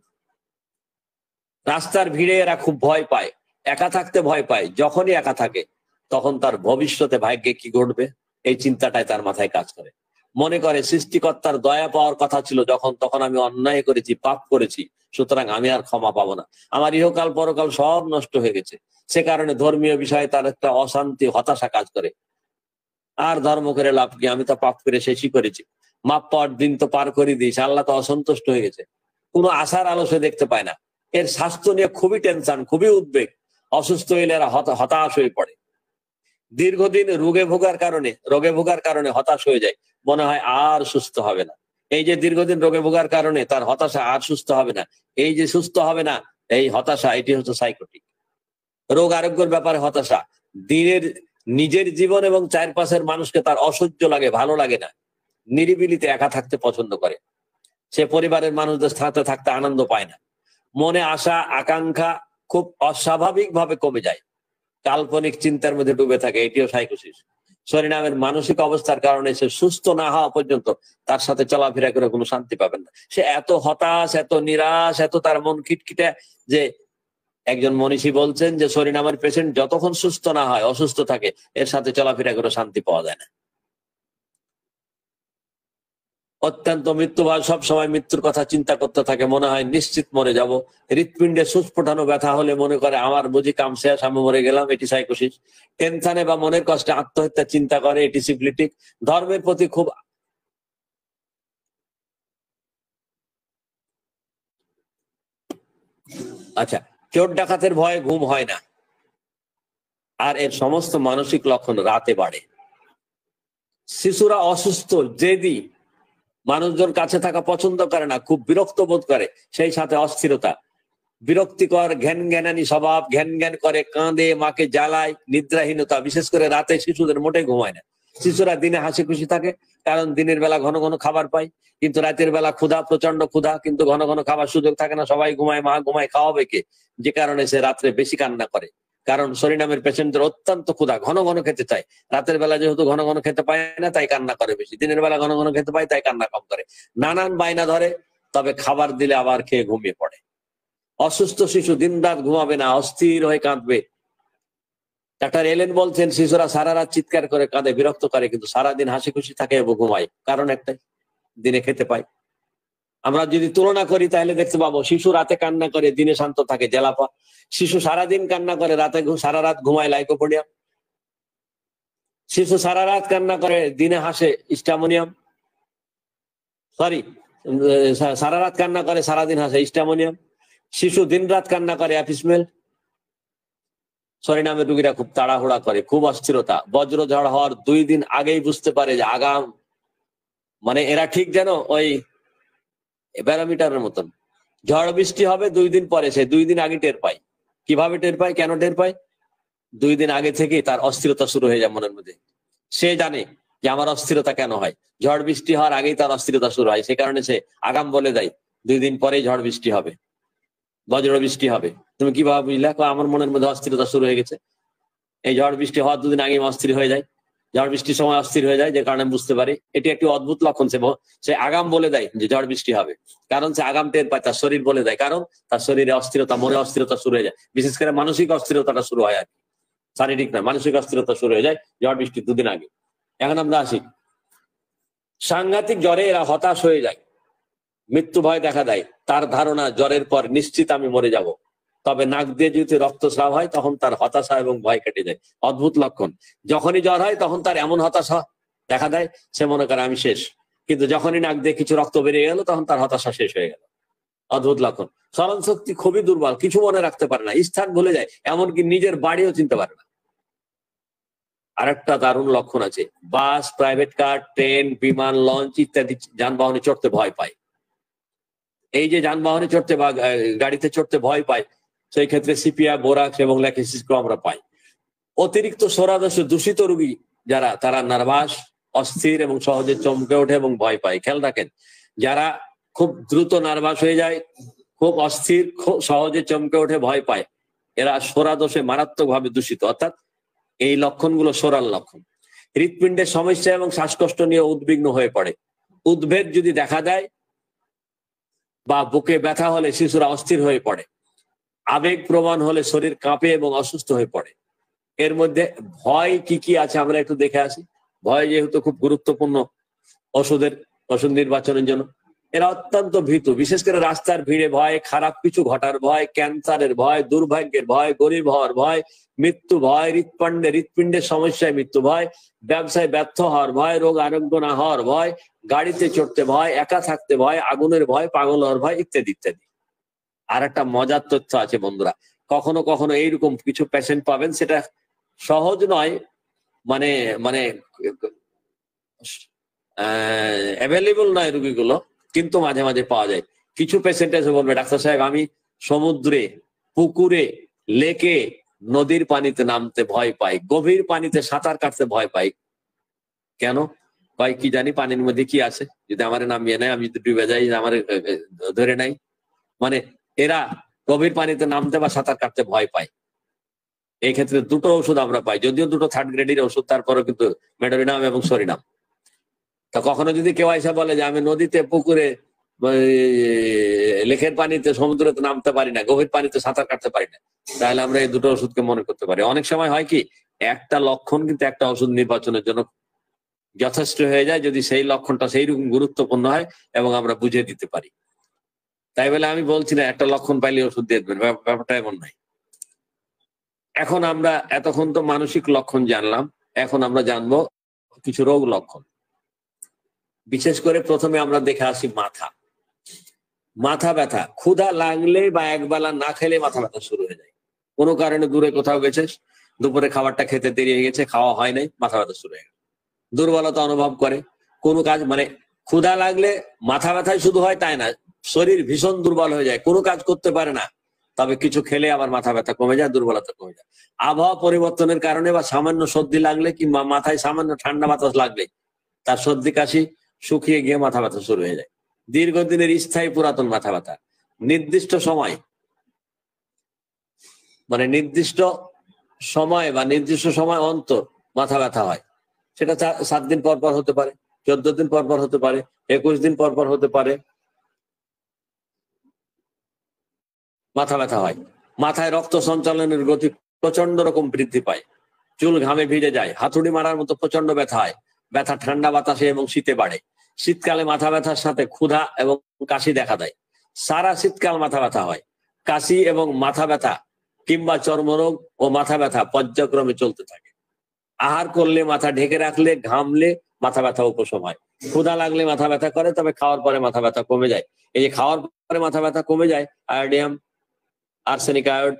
Speaker 1: রাস্তার ভিড়ে এরা খুব ভয় পায় একা থাকতে ভয় পায় যখনই একা থাকে তখন তার ভবিষ্যতে ভাগ্যে কি ঘটবে এই চিন্তাটাই তার মাথায় কাজ করে মনে করে সৃষ্টিকর্তার দয়া পাওয়ার কথা ছিল যখন তখন আমি অন্যায় করেছি পাপ করেছি সুতরাং আমি আর ক্ষমা পাবো না আমার ইহকাল পরকাল সব নষ্ট হয়ে গেছে সে কারণে ধর্মীয় বিষয়ে তার একটা অশান্তি হতাশা কাজ করে আর ধর্ম করে লাভ কি আমি তো পাপ করে শেষই করেছি মাপ পাওয়ার দিন তো পার করে দিয়েছি আল্লাহ তো অসন্তুষ্ট হয়ে গেছে কোনো আশার আলো সে দেখতে পায় না এর স্বাস্থ্য নিয়ে খুবই টেনশন খুবই উদ্বেগ অসুস্থ হইলে এরা হতাশ হয়ে পড়ে দীর্ঘদিন রোগে ভোগার কারণে রোগে ভোগার কারণে হতাশ হয়ে যায় মনে হয় আর সুস্থ হবে না এই যে দীর্ঘদিন রোগে ভোগার কারণে তার হতাশা আর সুস্থ হবে না এই যে সুস্থ হবে না এই হতাশা এটি হচ্ছে সাইকোটিক রোগ আরোগ্যের ব্যাপারে হতাশা দিনের নিজের জীবন এবং চারপাশের মানুষকে তার অসহ্য লাগে ভালো লাগে না নিরিবিলিতে একা থাকতে পছন্দ করে সে পরিবারের মানুষদের সাথে থাকতে আনন্দ পায় না মনে আশা আকাঙ্ক্ষা খুব অস্বাভাবিকভাবে কমে যায় কাল্পনিক চিন্তার মধ্যে ডুবে থাকে এটিও সাইকোসিস শরীরামের মানসিক অবস্থার কারণে সে সুস্থ না হওয়া পর্যন্ত তার সাথে চলাফেরা করে কোনো শান্তি পাবেন না সে এত হতাশ এত নিরাশ এত তার মন খিটখিটে যে একজন মনীষী বলছেন যে শরীর আমার পেশেন্ট যতক্ষণ সুস্থ না হয় অসুস্থ থাকে এর সাথে চলাফেরা করে শান্তি পাওয়া যায় না অত্যন্ত মৃত্যুবার সব সময় মৃত্যুর কথা চিন্তা করতে থাকে মনে হয় নিশ্চিত মরে যাব হৃৎপিণ্ডে সুস্ফোটানো ব্যথা হলে মনে করে আমার বুঝি কাম শেষ আমি মরে গেলাম এটি সাইকোসিস টেনশনে বা মনের কষ্টে আত্মহত্যা চিন্তা করে এটি সিফলিটিক ধর্মের প্রতি খুব আচ্ছা চোর ডাকাতের ভয়ে ঘুম হয় না আর এর সমস্ত মানসিক লক্ষণ রাতে বাড়ে শিশুরা অসুস্থ যেদি মানুষজন কাছে থাকা পছন্দ করে না খুব বিরক্ত বোধ করে সেই সাথে অস্থিরতা বিরক্তিকর ঘ্যান ঘ্যানানি স্বভাব ঘ্যান ঘ্যান করে কাঁদে মাকে জ্বালায় নিদ্রাহীনতা বিশেষ করে রাতে শিশুদের মোটে ঘুমায় না শিশুরা দিনে হাসি খুশি থাকে কারণ দিনের বেলা ঘন ঘন খাবার পায় কিন্তু রাতের বেলা ক্ষুধা প্রচন্ড ক্ষুধা কিন্তু ঘন ঘন খাবার সুযোগ থাকে না সবাই ঘুমায় মা ঘুমায় খাওয়াবে কে যে কারণে সে রাত্রে বেশি কান্না করে কারণ শরীরামের পেশেন্টদের অত্যন্ত ক্ষুধা ঘন ঘন খেতে চায় রাতের বেলা যেহেতু ঘন ঘন খেতে পায় না তাই কান্না করে বেশি দিনের বেলা ঘন ঘন খেতে পায় তাই কান্না কম করে নানান বায়না ধরে তবে খাবার দিলে আবার খেয়ে ঘুমিয়ে পড়ে অসুস্থ শিশু দিন রাত ঘুমাবে না অস্থির হয়ে কাঁদবে ডাক্তার এলেন বলছেন শিশুরা সারা রাত চিৎকার করে কাঁদে বিরক্ত করে কিন্তু সারাদিন হাসি খুশি থাকে এবং ঘুমায় কারণ একটাই দিনে খেতে পায় আমরা যদি তুলনা করি তাহলে দেখতে পাবো শিশু রাতে কান্না করে দিনে শান্ত থাকে জেলাপা শিশু সারাদিন কান্না করে রাতে সারা রাত ঘুমায় লাইকোপোনিয়াম শিশু সারা রাত কান্না করে দিনে হাসে ইস্টামোনিয়াম সরি সারা রাত কান্না করে সারাদিন হাসে স্টামোনিয়াম শিশু দিন রাত কান্না করে অ্যাপিসমেল সরিনামে রুগীরা খুব তাড়াহুড়া করে খুব অস্থিরতা বজ্রঝড় হওয়ার দুই দিন আগেই বুঝতে পারে যে আগাম মানে এরা ঠিক যেন ওই ব্যারোমিটারের মতন ঝড় বৃষ্টি হবে দুই দিন পরে সে দুই দিন আগে টের পায় কিভাবে টের পায় কেন টের পায় দুই দিন আগে থেকে তার অস্থিরতা শুরু হয়ে যায় মনের মধ্যে সে জানে যে আমার অস্থিরতা কেন হয় ঝড় বৃষ্টি হওয়ার আগেই তার অস্থিরতা শুরু হয় সে কারণে সে আগাম বলে দেয় দুই দিন পরেই ঝড় বৃষ্টি হবে বজ্র বৃষ্টি হবে তুমি কিভাবে বুঝলে আমার মনের মধ্যে অস্থিরতা শুরু হয়ে গেছে এই ঝড় বৃষ্টি হওয়ার দুদিন আগে অস্থির হয়ে যায় ঝড় বৃষ্টির সময় অস্থির হয়ে যায় যে কারণে বুঝতে পারি এটি একটি অদ্ভুত লক্ষণ সে সে আগাম বলে দেয় যে ঝড় বৃষ্টি হবে কারণ সে আগাম টের পায় তার শরীর বলে দেয় কারণ তার শরীরে অস্থিরতা মনে অস্থিরতা শুরু হয়ে যায় বিশেষ করে মানসিক অস্থিরতাটা শুরু হয় আর শারীরিক নয় মানসিক অস্থিরতা শুরু হয়ে যায় ঝড় বৃষ্টি দুদিন আগে এখন আমরা আসি সাংঘাতিক জ্বরে এরা হতাশ হয়ে যায় মৃত্যু ভয় দেখা দেয় তার ধারণা জ্বরের পর নিশ্চিত আমি মরে যাব তবে নাক দিয়ে যদি রক্তস্রাব হয় তখন তার হতাশা এবং ভয় কেটে যায় অদ্ভুত লক্ষণ যখনই জ্বর হয় তখন তার এমন হতাশা দেখা দেয় সে মনে করে আমি শেষ কিন্তু যখনই নাক দিয়ে কিছু রক্ত বেরিয়ে গেল তখন তার হতাশা শেষ হয়ে গেল অদ্ভুত লক্ষণ স্মরণ শক্তি খুবই দুর্বল কিছু মনে রাখতে পারে না স্থান ভুলে যায় এমনকি নিজের বাড়িও চিনতে পারে না আরেকটা দারুণ লক্ষণ আছে বাস প্রাইভেট কার ট্রেন বিমান লঞ্চ ইত্যাদি যানবাহনে চড়তে ভয় পায় এই যে যানবাহনে চড়তে বা গাড়িতে চড়তে ভয় পায় সেই ক্ষেত্রে সিপিয়া বোরাক্স এবং ল্যাকেসিসকে আমরা পাই অতিরিক্ত সরাদশ দূষিত রুগী যারা তারা নার্ভাস অস্থির এবং সহজে চমকে ওঠে এবং ভয় পায় খেয়াল রাখেন যারা খুব দ্রুত নার্ভাস হয়ে যায় খুব অস্থির খুব সহজে চমকে ওঠে ভয় পায় এরা সোরা মারাত্মকভাবে দূষিত অর্থাৎ এই লক্ষণগুলো সোরার লক্ষণ হৃৎপিণ্ডের সমস্যা এবং শ্বাসকষ্ট নিয়ে উদ্বিগ্ন হয়ে পড়ে উদ্বেগ যদি দেখা দেয় বা বুকে ব্যথা হলে শিশুরা অস্থির হয়ে পড়ে আবেগ প্রমাণ হলে শরীর কাঁপে এবং অসুস্থ হয়ে পড়ে এর মধ্যে ভয় কি কি আছে আমরা একটু দেখে আসি ভয় যেহেতু খুব গুরুত্বপূর্ণ ওষুধের ওষুধ নির্বাচনের জন্য এরা অত্যন্ত ভীতু বিশেষ করে রাস্তার ভিড়ে ভয় খারাপ কিছু ঘটার ভয় ক্যান্সারের ভয় দুর্ভাগ্যের ভয় গরিব হওয়ার ভয় মৃত্যু ভয় হৃৎপণ্ডে হৃৎপিণ্ডের সমস্যায় মৃত্যু ভয় ব্যবসায় ব্যর্থ হওয়ার ভয় রোগ আরোগ্য না হওয়ার ভয় গাড়িতে চড়তে ভয় একা থাকতে ভয় আগুনের ভয় পাগল হওয়ার ভয় ইত্যাদি ইত্যাদি আর একটা মজার তথ্য আছে বন্ধুরা কখনো কখনো এইরকম কিছু পেশেন্ট পাবেন সেটা সহজ নয় মানে মানে অ্যাভেলেবল নয় রুগীগুলো কিন্তু মাঝে মাঝে পাওয়া যায় কিছু পেশেন্ট এসে বলবে ডাক্তার সাহেব আমি সমুদ্রে পুকুরে লেকে নদীর পানিতে নামতে ভয় পাই গভীর পানিতে সাঁতার কাটতে ভয় পাই কেন ভাই কি জানি পানির মধ্যে কি আছে যদি আমার নামিয়ে নেয় আমি যদি ডুবে যাই আমার ধরে নাই মানে এরা গভীর পানিতে নামতে বা সাঁতার কাটতে ভয় পায় এই ক্ষেত্রে দুটো ওষুধ আমরা পাই যদিও দুটো থার্ড গ্রেডের ওষুধ তারপরে কিন্তু মেডোরিনাম এবং সরিনাম তা কখনো যদি কেউ আইসা বলে যে আমি নদীতে পুকুরে লেখের পানিতে সমুদ্রতে নামতে পারি না গভীর পানিতে সাঁতার কাটতে পারি না তাহলে আমরা এই দুটো ওষুধকে মনে করতে পারি অনেক সময় হয় কি একটা লক্ষণ কিন্তু একটা ওষুধ নির্বাচনের জন্য যথেষ্ট হয়ে যায় যদি সেই লক্ষণটা সেই রকম গুরুত্বপূর্ণ হয় এবং আমরা বুঝে দিতে পারি তাই বলে আমি বলছি না একটা লক্ষণ পাইলে ওষুধ দিয়ে দেবেন ব্যাপারটা এমন নাই এখন আমরা এতক্ষণ তো মানসিক লক্ষণ জানলাম এখন আমরা জানবো কিছু রোগ লক্ষণ বিশেষ করে প্রথমে আমরা দেখে আসি মাথা মাথা ব্যথা ক্ষুধা লাগলে বা একবেলা না খেলে মাথা ব্যথা শুরু হয়ে যায় কোনো কারণে দূরে কোথাও গেছে দুপুরে খাবারটা খেতে দেরি হয়ে গেছে খাওয়া হয় নাই মাথা ব্যথা শুরু হয়ে গেছে দুর্বলতা অনুভব করে কোনো কাজ মানে ক্ষুধা লাগলে মাথা ব্যথাই শুধু হয় তাই না শরীর ভীষণ দুর্বল হয়ে যায় কোনো কাজ করতে পারে না তবে কিছু খেলে আবার মাথা ব্যথা কমে যায় দুর্বলতা কমে যায় আবহাওয়া পরিবর্তনের কারণে বা সামান্য সর্দি লাগলে কিংবা মাথায় সামান্য ঠান্ডা বাতাস লাগলে তার সর্দি কাশি শুকিয়ে গিয়ে মাথা ব্যথা শুরু হয়ে যায় দীর্ঘদিনের স্থায়ী পুরাতন মাথা ব্যথা নির্দিষ্ট সময় মানে নির্দিষ্ট সময় বা নির্দিষ্ট সময় অন্তর মাথা ব্যথা হয় সেটা সাত দিন পর পর হতে পারে চোদ্দ দিন পর পর হতে পারে একুশ দিন পর পর হতে পারে মাথা ব্যথা হয় মাথায় রক্ত সঞ্চালনের গতি প্রচন্ড রকম বৃদ্ধি পায় চুল ঘামে ভিজে যায় হাতুড়ি মারার মতো প্রচন্ড ব্যথা হয় ব্যথা ঠান্ডা বাতাসে এবং শীতে বাড়ে শীতকালে মাথা ব্যথার সাথে ক্ষুধা এবং কাশি দেখা দেয় সারা শীতকাল মাথা ব্যথা হয় কাশি এবং মাথা ব্যথা কিংবা চর্মরোগ ও মাথা ব্যথা পর্যায়ক্রমে চলতে থাকে আহার করলে মাথা ঢেকে রাখলে ঘামলে মাথা ব্যথা উপশম হয় ক্ষুধা লাগলে মাথা ব্যথা করে তবে খাওয়ার পরে মাথা ব্যথা কমে যায় এই যে খাওয়ার পরে মাথা ব্যথা কমে যায় আয়োডিয়াম আর্সেনিক আয়োড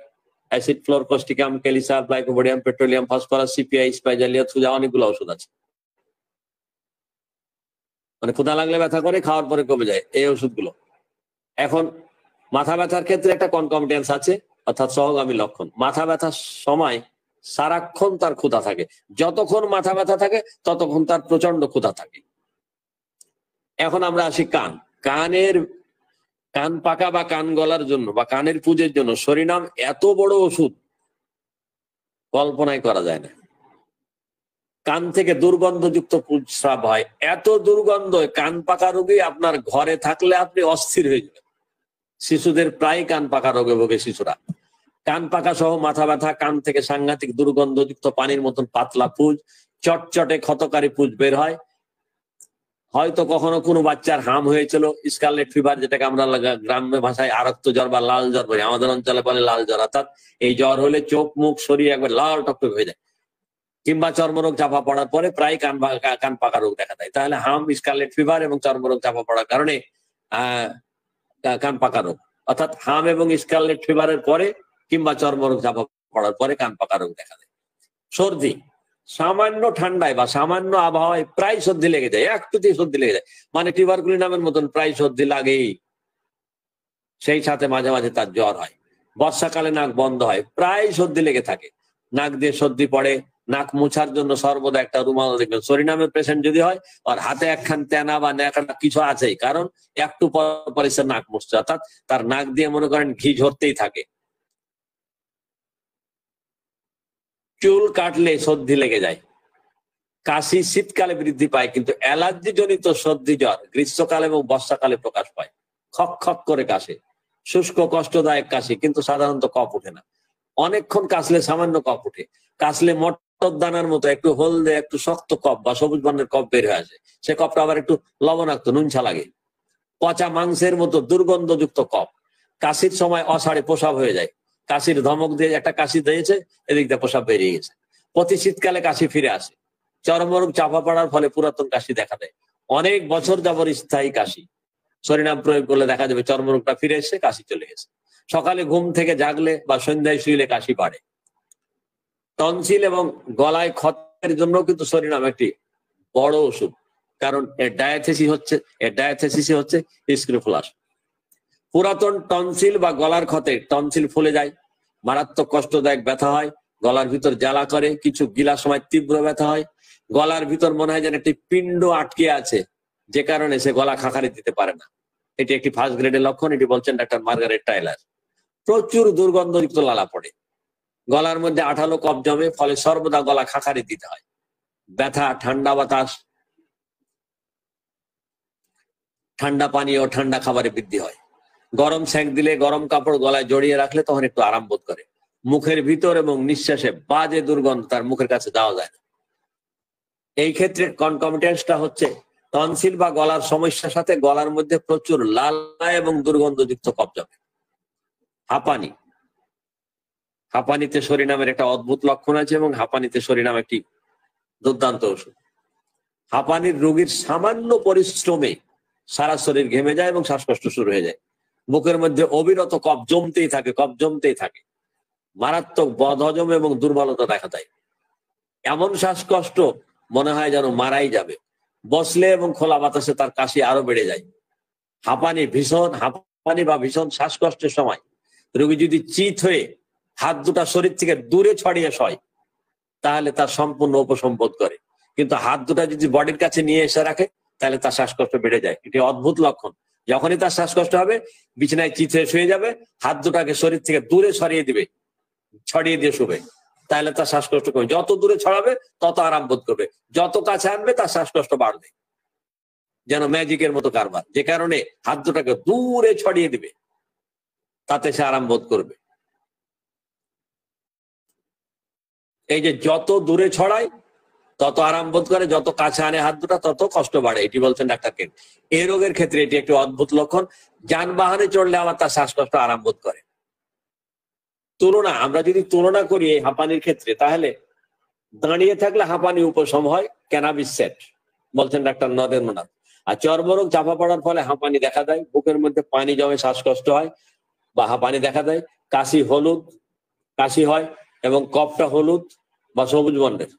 Speaker 1: অ্যাসিড ফ্লোর কস্টিকাম ক্যালিসা গ্লাইকোবোডিয়াম পেট্রোলিয়াম ফসফরাস সিপিআই স্পাইজালিয়া থুজা অনেকগুলো ওষুধ আছে মানে ক্ষুধা লাগলে ব্যথা করে খাওয়ার পরে কমে যায় এই ওষুধগুলো এখন মাথা ব্যথার ক্ষেত্রে একটা কনকমিটেন্স আছে অর্থাৎ সহগামী লক্ষণ মাথা ব্যথার সময় সারাক্ষণ তার ক্ষুধা থাকে যতক্ষণ মাথা ব্যথা থাকে ততক্ষণ তার প্রচন্ড ক্ষুধা থাকে এখন আমরা আসি কান কানের কান পাকা বা কান গলার জন্য বা কানের পুজের জন্য শরীর নাম এত বড় ওষুধ কল্পনাই করা যায় না কান থেকে দুর্গন্ধযুক্ত প্রস্রাব হয় এত দুর্গন্ধ কান পাকা রোগী আপনার ঘরে থাকলে আপনি অস্থির হয়ে যাবেন শিশুদের প্রায় কান পাকা রোগে ভোগে শিশুরা কান পাকা সহ মাথা ব্যথা কান থেকে সাংঘাতিক দুর্গন্ধযুক্ত পানির মতন পাতলা পুজ চটচটে ক্ষতকারী পুজ বের হয় হয়তো কখনো কোনো বাচ্চার হাম হয়েছিল স্কারলেট ফিভার যেটাকে আমরা গ্রাম্য ভাষায় আরক্ত জ্বর বা লাল জ্বর বলি আমাদের অঞ্চলে বলে লাল জ্বর অর্থাৎ এই জ্বর হলে চোখ মুখ শরীর একবার লাল টপ হয়ে যায় কিংবা চর্মরোগ চাপা পড়ার পরে প্রায় কান কান পাকা রোগ দেখা দেয় তাহলে হাম স্কারলেট ফিভার এবং চর্মরোগ চাপা পড়ার কারণে কান পাকা রোগ অর্থাৎ হাম এবং স্কারলেট ফিভারের পরে কিংবা চর্মরোগ চাপা পড়ার পরে কান পাকা রোগ দেখা দেয় সর্দি সামান্য ঠান্ডায় বা সামান্য আবহাওয়ায় প্রায় সর্দি লেগে যায় একটুতেই সর্দি লেগে যায় মানে টিবারকুলি নামের মতন প্রায় সর্দি লাগেই সেই সাথে মাঝে মাঝে তার জ্বর হয় বর্ষাকালে নাক বন্ধ হয় প্রায় সর্দি লেগে থাকে নাক দিয়ে সর্দি পড়ে নাক মোছার জন্য সর্বদা একটা রুমাল দেখবেন সরিনামের পেশেন্ট যদি হয় আর হাতে একখান তেনা বা ন্যাকড়া কিছু আছেই কারণ একটু পর পরে সে নাক মুছছে অর্থাৎ তার নাক দিয়ে মনে করেন ঘি ঝরতেই থাকে চুল কাটলে সর্দি লেগে যায় কাশি শীতকালে বৃদ্ধি পায় কিন্তু অ্যালার্জি জনিত সর্দি জ্বর গ্রীষ্মকাল এবং বর্ষাকালে প্রকাশ পায় খক খক করে কাশে শুষ্ক কষ্টদায়ক কাশি কিন্তু সাধারণত কপ উঠে না অনেকক্ষণ কাশলে সামান্য কপ উঠে কাশলে মট আতর দানার মতো একটু হলদে একটু শক্ত কপ বা সবুজ বর্ণের কপ বের হয়ে আসে সে কপটা আবার একটু লবণাক্ত নুনছা লাগে পচা মাংসের মতো দুর্গন্ধযুক্ত কপ কাশির সময় অসাড়ে পোশাব হয়ে যায় কাশির ধমক দিয়ে একটা কাশি দিয়েছে এদিক দিয়ে পোশাব বেরিয়ে গেছে প্রতি শীতকালে কাশি ফিরে আসে চর্মরোগ চাপা পড়ার ফলে পুরাতন কাশি দেখা দেয় অনেক বছর যাবর স্থায়ী কাশি শরীরাম প্রয়োগ করলে দেখা যাবে চর্মরোগটা ফিরে এসে কাশি চলে গেছে সকালে ঘুম থেকে জাগলে বা সন্ধ্যায় শুইলে কাশি বাড়ে টনসিল এবং গলায় ক্ষতের জন্য কিন্তু সরিনাম একটি বড় ওষুধ কারণ এর ডায়াথেসি হচ্ছে এর ডায়াথেসিস হচ্ছে স্ক্রুফ্লাস পুরাতন টনসিল বা গলার ক্ষতে টনসিল ফুলে যায় মারাত্মক কষ্টদায়ক ব্যথা হয় গলার ভিতর জ্বালা করে কিছু গিলা সময় তীব্র ব্যথা হয় গলার ভিতর মনে হয় যেন একটি পিণ্ড আটকে আছে যে কারণে সে গলা খাখারে দিতে পারে না এটি একটি ফার্স্ট গ্রেডের লক্ষণ এটি বলছেন ডাক্তার মার্গারেট টাইলার প্রচুর দুর্গন্ধযুক্ত লালা পড়ে গলার মধ্যে আঠালো কপ জমে ফলে সর্বদা গলা খাকারে দিতে হয় ব্যথা ঠান্ডা বাতাস ঠান্ডা পানি ও ঠান্ডা খাবারে বৃদ্ধি হয় গরম স্যাঁক দিলে গরম কাপড় গলায় জড়িয়ে রাখলে তখন একটু আরাম বোধ করে মুখের ভিতর এবং নিঃশ্বাসে বাজে দুর্গন্ধ তার মুখের কাছে যাওয়া যায় না এই ক্ষেত্রে কনকমিটেন্সটা হচ্ছে টনসিল বা গলার সমস্যার সাথে গলার মধ্যে প্রচুর লাল এবং দুর্গন্ধযুক্ত কপ জমে হাঁপানি হাঁপানিতে শরীর নামের একটা অদ্ভুত লক্ষণ আছে এবং হাঁপানিতে শরীর নাম একটি দুর্দান্ত ওষুধ হাঁপানির রোগীর সামান্য পরিশ্রমে সারা শরীর ঘেমে যায় এবং শ্বাসকষ্ট শুরু হয়ে যায় বুকের মধ্যে অবিরত কপ জমতেই থাকে কপ জমতেই থাকে মারাত্মক হজম এবং দুর্বলতা দেখা দেয় এমন শ্বাসকষ্ট মনে হয় যেন মারাই যাবে বসলে এবং খোলা বাতাসে তার কাশি আরো বেড়ে যায় হাঁপানি ভীষণ হাঁপানি বা ভীষণ শ্বাসকষ্টের সময় রোগী যদি চিত হয়ে হাত দুটা শরীর থেকে দূরে ছড়িয়ে শয় তাহলে তার সম্পূর্ণ উপসম্পদ করে কিন্তু হাত দুটা যদি বডির কাছে নিয়ে এসে রাখে তাহলে তার শ্বাসকষ্ট বেড়ে যায় এটি অদ্ভুত লক্ষণ যখনই তার শ্বাসকষ্ট হবে বিছানায় চিথে শুয়ে যাবে হাত দুটাকে শরীর থেকে দূরে ছড়িয়ে দিবে ছড়িয়ে দিয়ে শুবে তাহলে তার শ্বাসকষ্ট কমে যত দূরে ছড়াবে তত আরাম বোধ করবে যত কাছে আনবে তার শ্বাসকষ্ট বাড়বে যেন ম্যাজিকের মতো কারবার যে কারণে হাত দুটাকে দূরে ছড়িয়ে দিবে তাতে সে আরাম বোধ করবে এই যে যত দূরে ছড়ায় তত আরাম বোধ করে যত কাছে আনে হাত দুটা তত কষ্ট বাড়ে এটি বলছেন ডাক্তার কেন এই রোগের ক্ষেত্রে এটি একটি অদ্ভুত লক্ষণ যানবাহনে চড়লে আমার তার শ্বাসকষ্ট আরাম বোধ করে তুলনা আমরা যদি তুলনা করি এই হাঁপানির ক্ষেত্রে তাহলে দাঁড়িয়ে থাকলে হাঁপানি উপশম হয় ক্যানাবিস সেট বলছেন ডাক্তার নরেন্দ্রনাথ আর চর্মরোগ চাপা পড়ার ফলে হাঁপানি দেখা দেয় বুকের মধ্যে পানি জমে শ্বাসকষ্ট হয় বা হাঁপানি দেখা দেয় কাশি হলুদ কাশি হয় এবং কপটা হলুদ বা সবুজ বর্ণের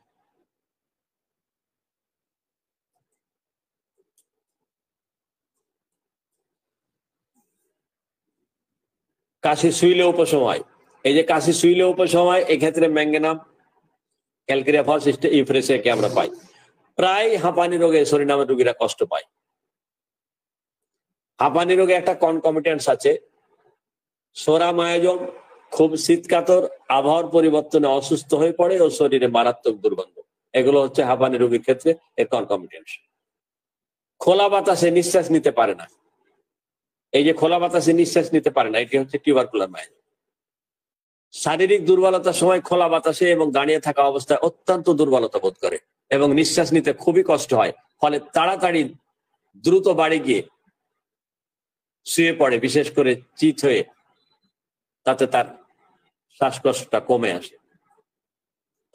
Speaker 1: কাশি সুইলে উপসময় এই যে কাশি সুইলে উপসময় এক্ষেত্রে ম্যাঙ্গেনাম ক্যালকেরিয়া ফরসিস্ট আমরা পাই প্রায় হাঁপানি রোগে নামে রোগীরা কষ্ট পায় হাঁপানি রোগে একটা কনকমিটেন্স আছে সোরামায়োজম খুব শীতকাতর আবহাওয়ার পরিবর্তনে অসুস্থ হয়ে পড়ে ও শরীরে মারাত্মক দুর্গন্ধ এগুলো হচ্ছে হাবানি রোগীর ক্ষেত্রে এর খোলা বাতাসে নিঃশ্বাস নিতে পারে না এই যে খোলা বাতাসে নিঃশ্বাস নিতে পারে না এটি হচ্ছে টিউবারকুলার মাইন শারীরিক দুর্বলতার সময় খোলা বাতাসে এবং দাঁড়িয়ে থাকা অবস্থায় অত্যন্ত দুর্বলতা বোধ করে এবং নিঃশ্বাস নিতে খুবই কষ্ট হয় ফলে তাড়াতাড়ি দ্রুত বাড়ি গিয়ে শুয়ে পড়ে বিশেষ করে চিত হয়ে তাতে তার শ্বাসকষ্টটা কমে আসে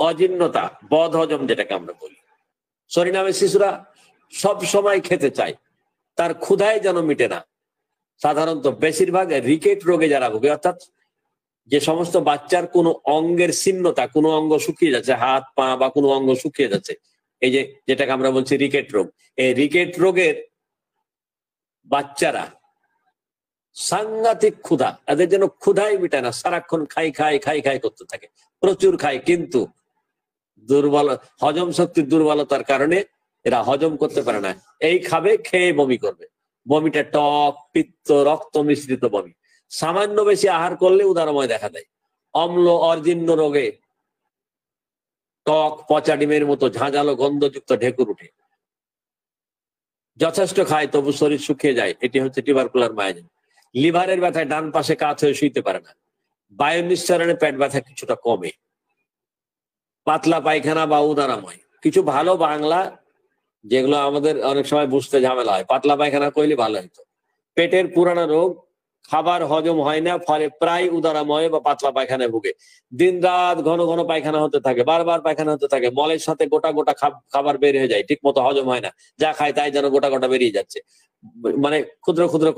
Speaker 1: অজীর্ণতা বধ হজম যেটাকে আমরা বলি সরিনামে শিশুরা সব সময় খেতে চায় তার ক্ষুধায় যেন মিটে না সাধারণত বেশিরভাগ রিকেট রোগে যারা ভোগে অর্থাৎ যে সমস্ত বাচ্চার কোনো অঙ্গের ছিন্নতা কোনো অঙ্গ শুকিয়ে যাচ্ছে হাত পা বা কোনো অঙ্গ শুকিয়ে যাচ্ছে এই যে যেটাকে আমরা বলছি রিকেট রোগ এই রিকেট রোগের বাচ্চারা সাংঘাতিক ক্ষুধা এদের যেন ক্ষুধাই মিটায় না সারাক্ষণ খাই খাই খাই খাই করতে থাকে প্রচুর খায় কিন্তু দুর্বল হজম শক্তির দুর্বলতার কারণে এরা হজম করতে পারে না এই খাবে খেয়ে বমি করবে বমিটা টক পিত্ত রক্ত মিশ্রিত বমি সামান্য বেশি আহার করলে উদারময় দেখা দেয় অম্ল অর্জিন্ন রোগে টক পচা ডিমের মতো ঝাঁঝালো গন্ধযুক্ত ঢেকুর উঠে যথেষ্ট খায় তবু শরীর শুকিয়ে যায় এটি হচ্ছে টিবারকুলার মায়াজিন লিভারের ব্যথায় ডান পাশে কাত হয়ে শুইতে পারে না বায়ু নিঃসরণে পেট ব্যথা কিছুটা কমে পাতলা পায়খানা বা উদারাময় কিছু ভালো বাংলা যেগুলো আমাদের অনেক সময় বুঝতে ঝামেলা হয় পাতলা পায়খানা কইলে ভালো হতো পেটের পুরানো রোগ খাবার হজম হয় না ফলে প্রায় উদারাময় বা পাতলা পায়খানা ভুগে দিন রাত ঘন ঘন পায়খানা হতে থাকে বারবার পায়খানা হতে থাকে মলের সাথে গোটা গোটা খাবার বের হয়ে যায় ঠিক মতো হজম হয় না যা খায় তাই যেন গোটা গোটা বেরিয়ে যাচ্ছে মানে ক্ষুদ্র ক্ষুদ্র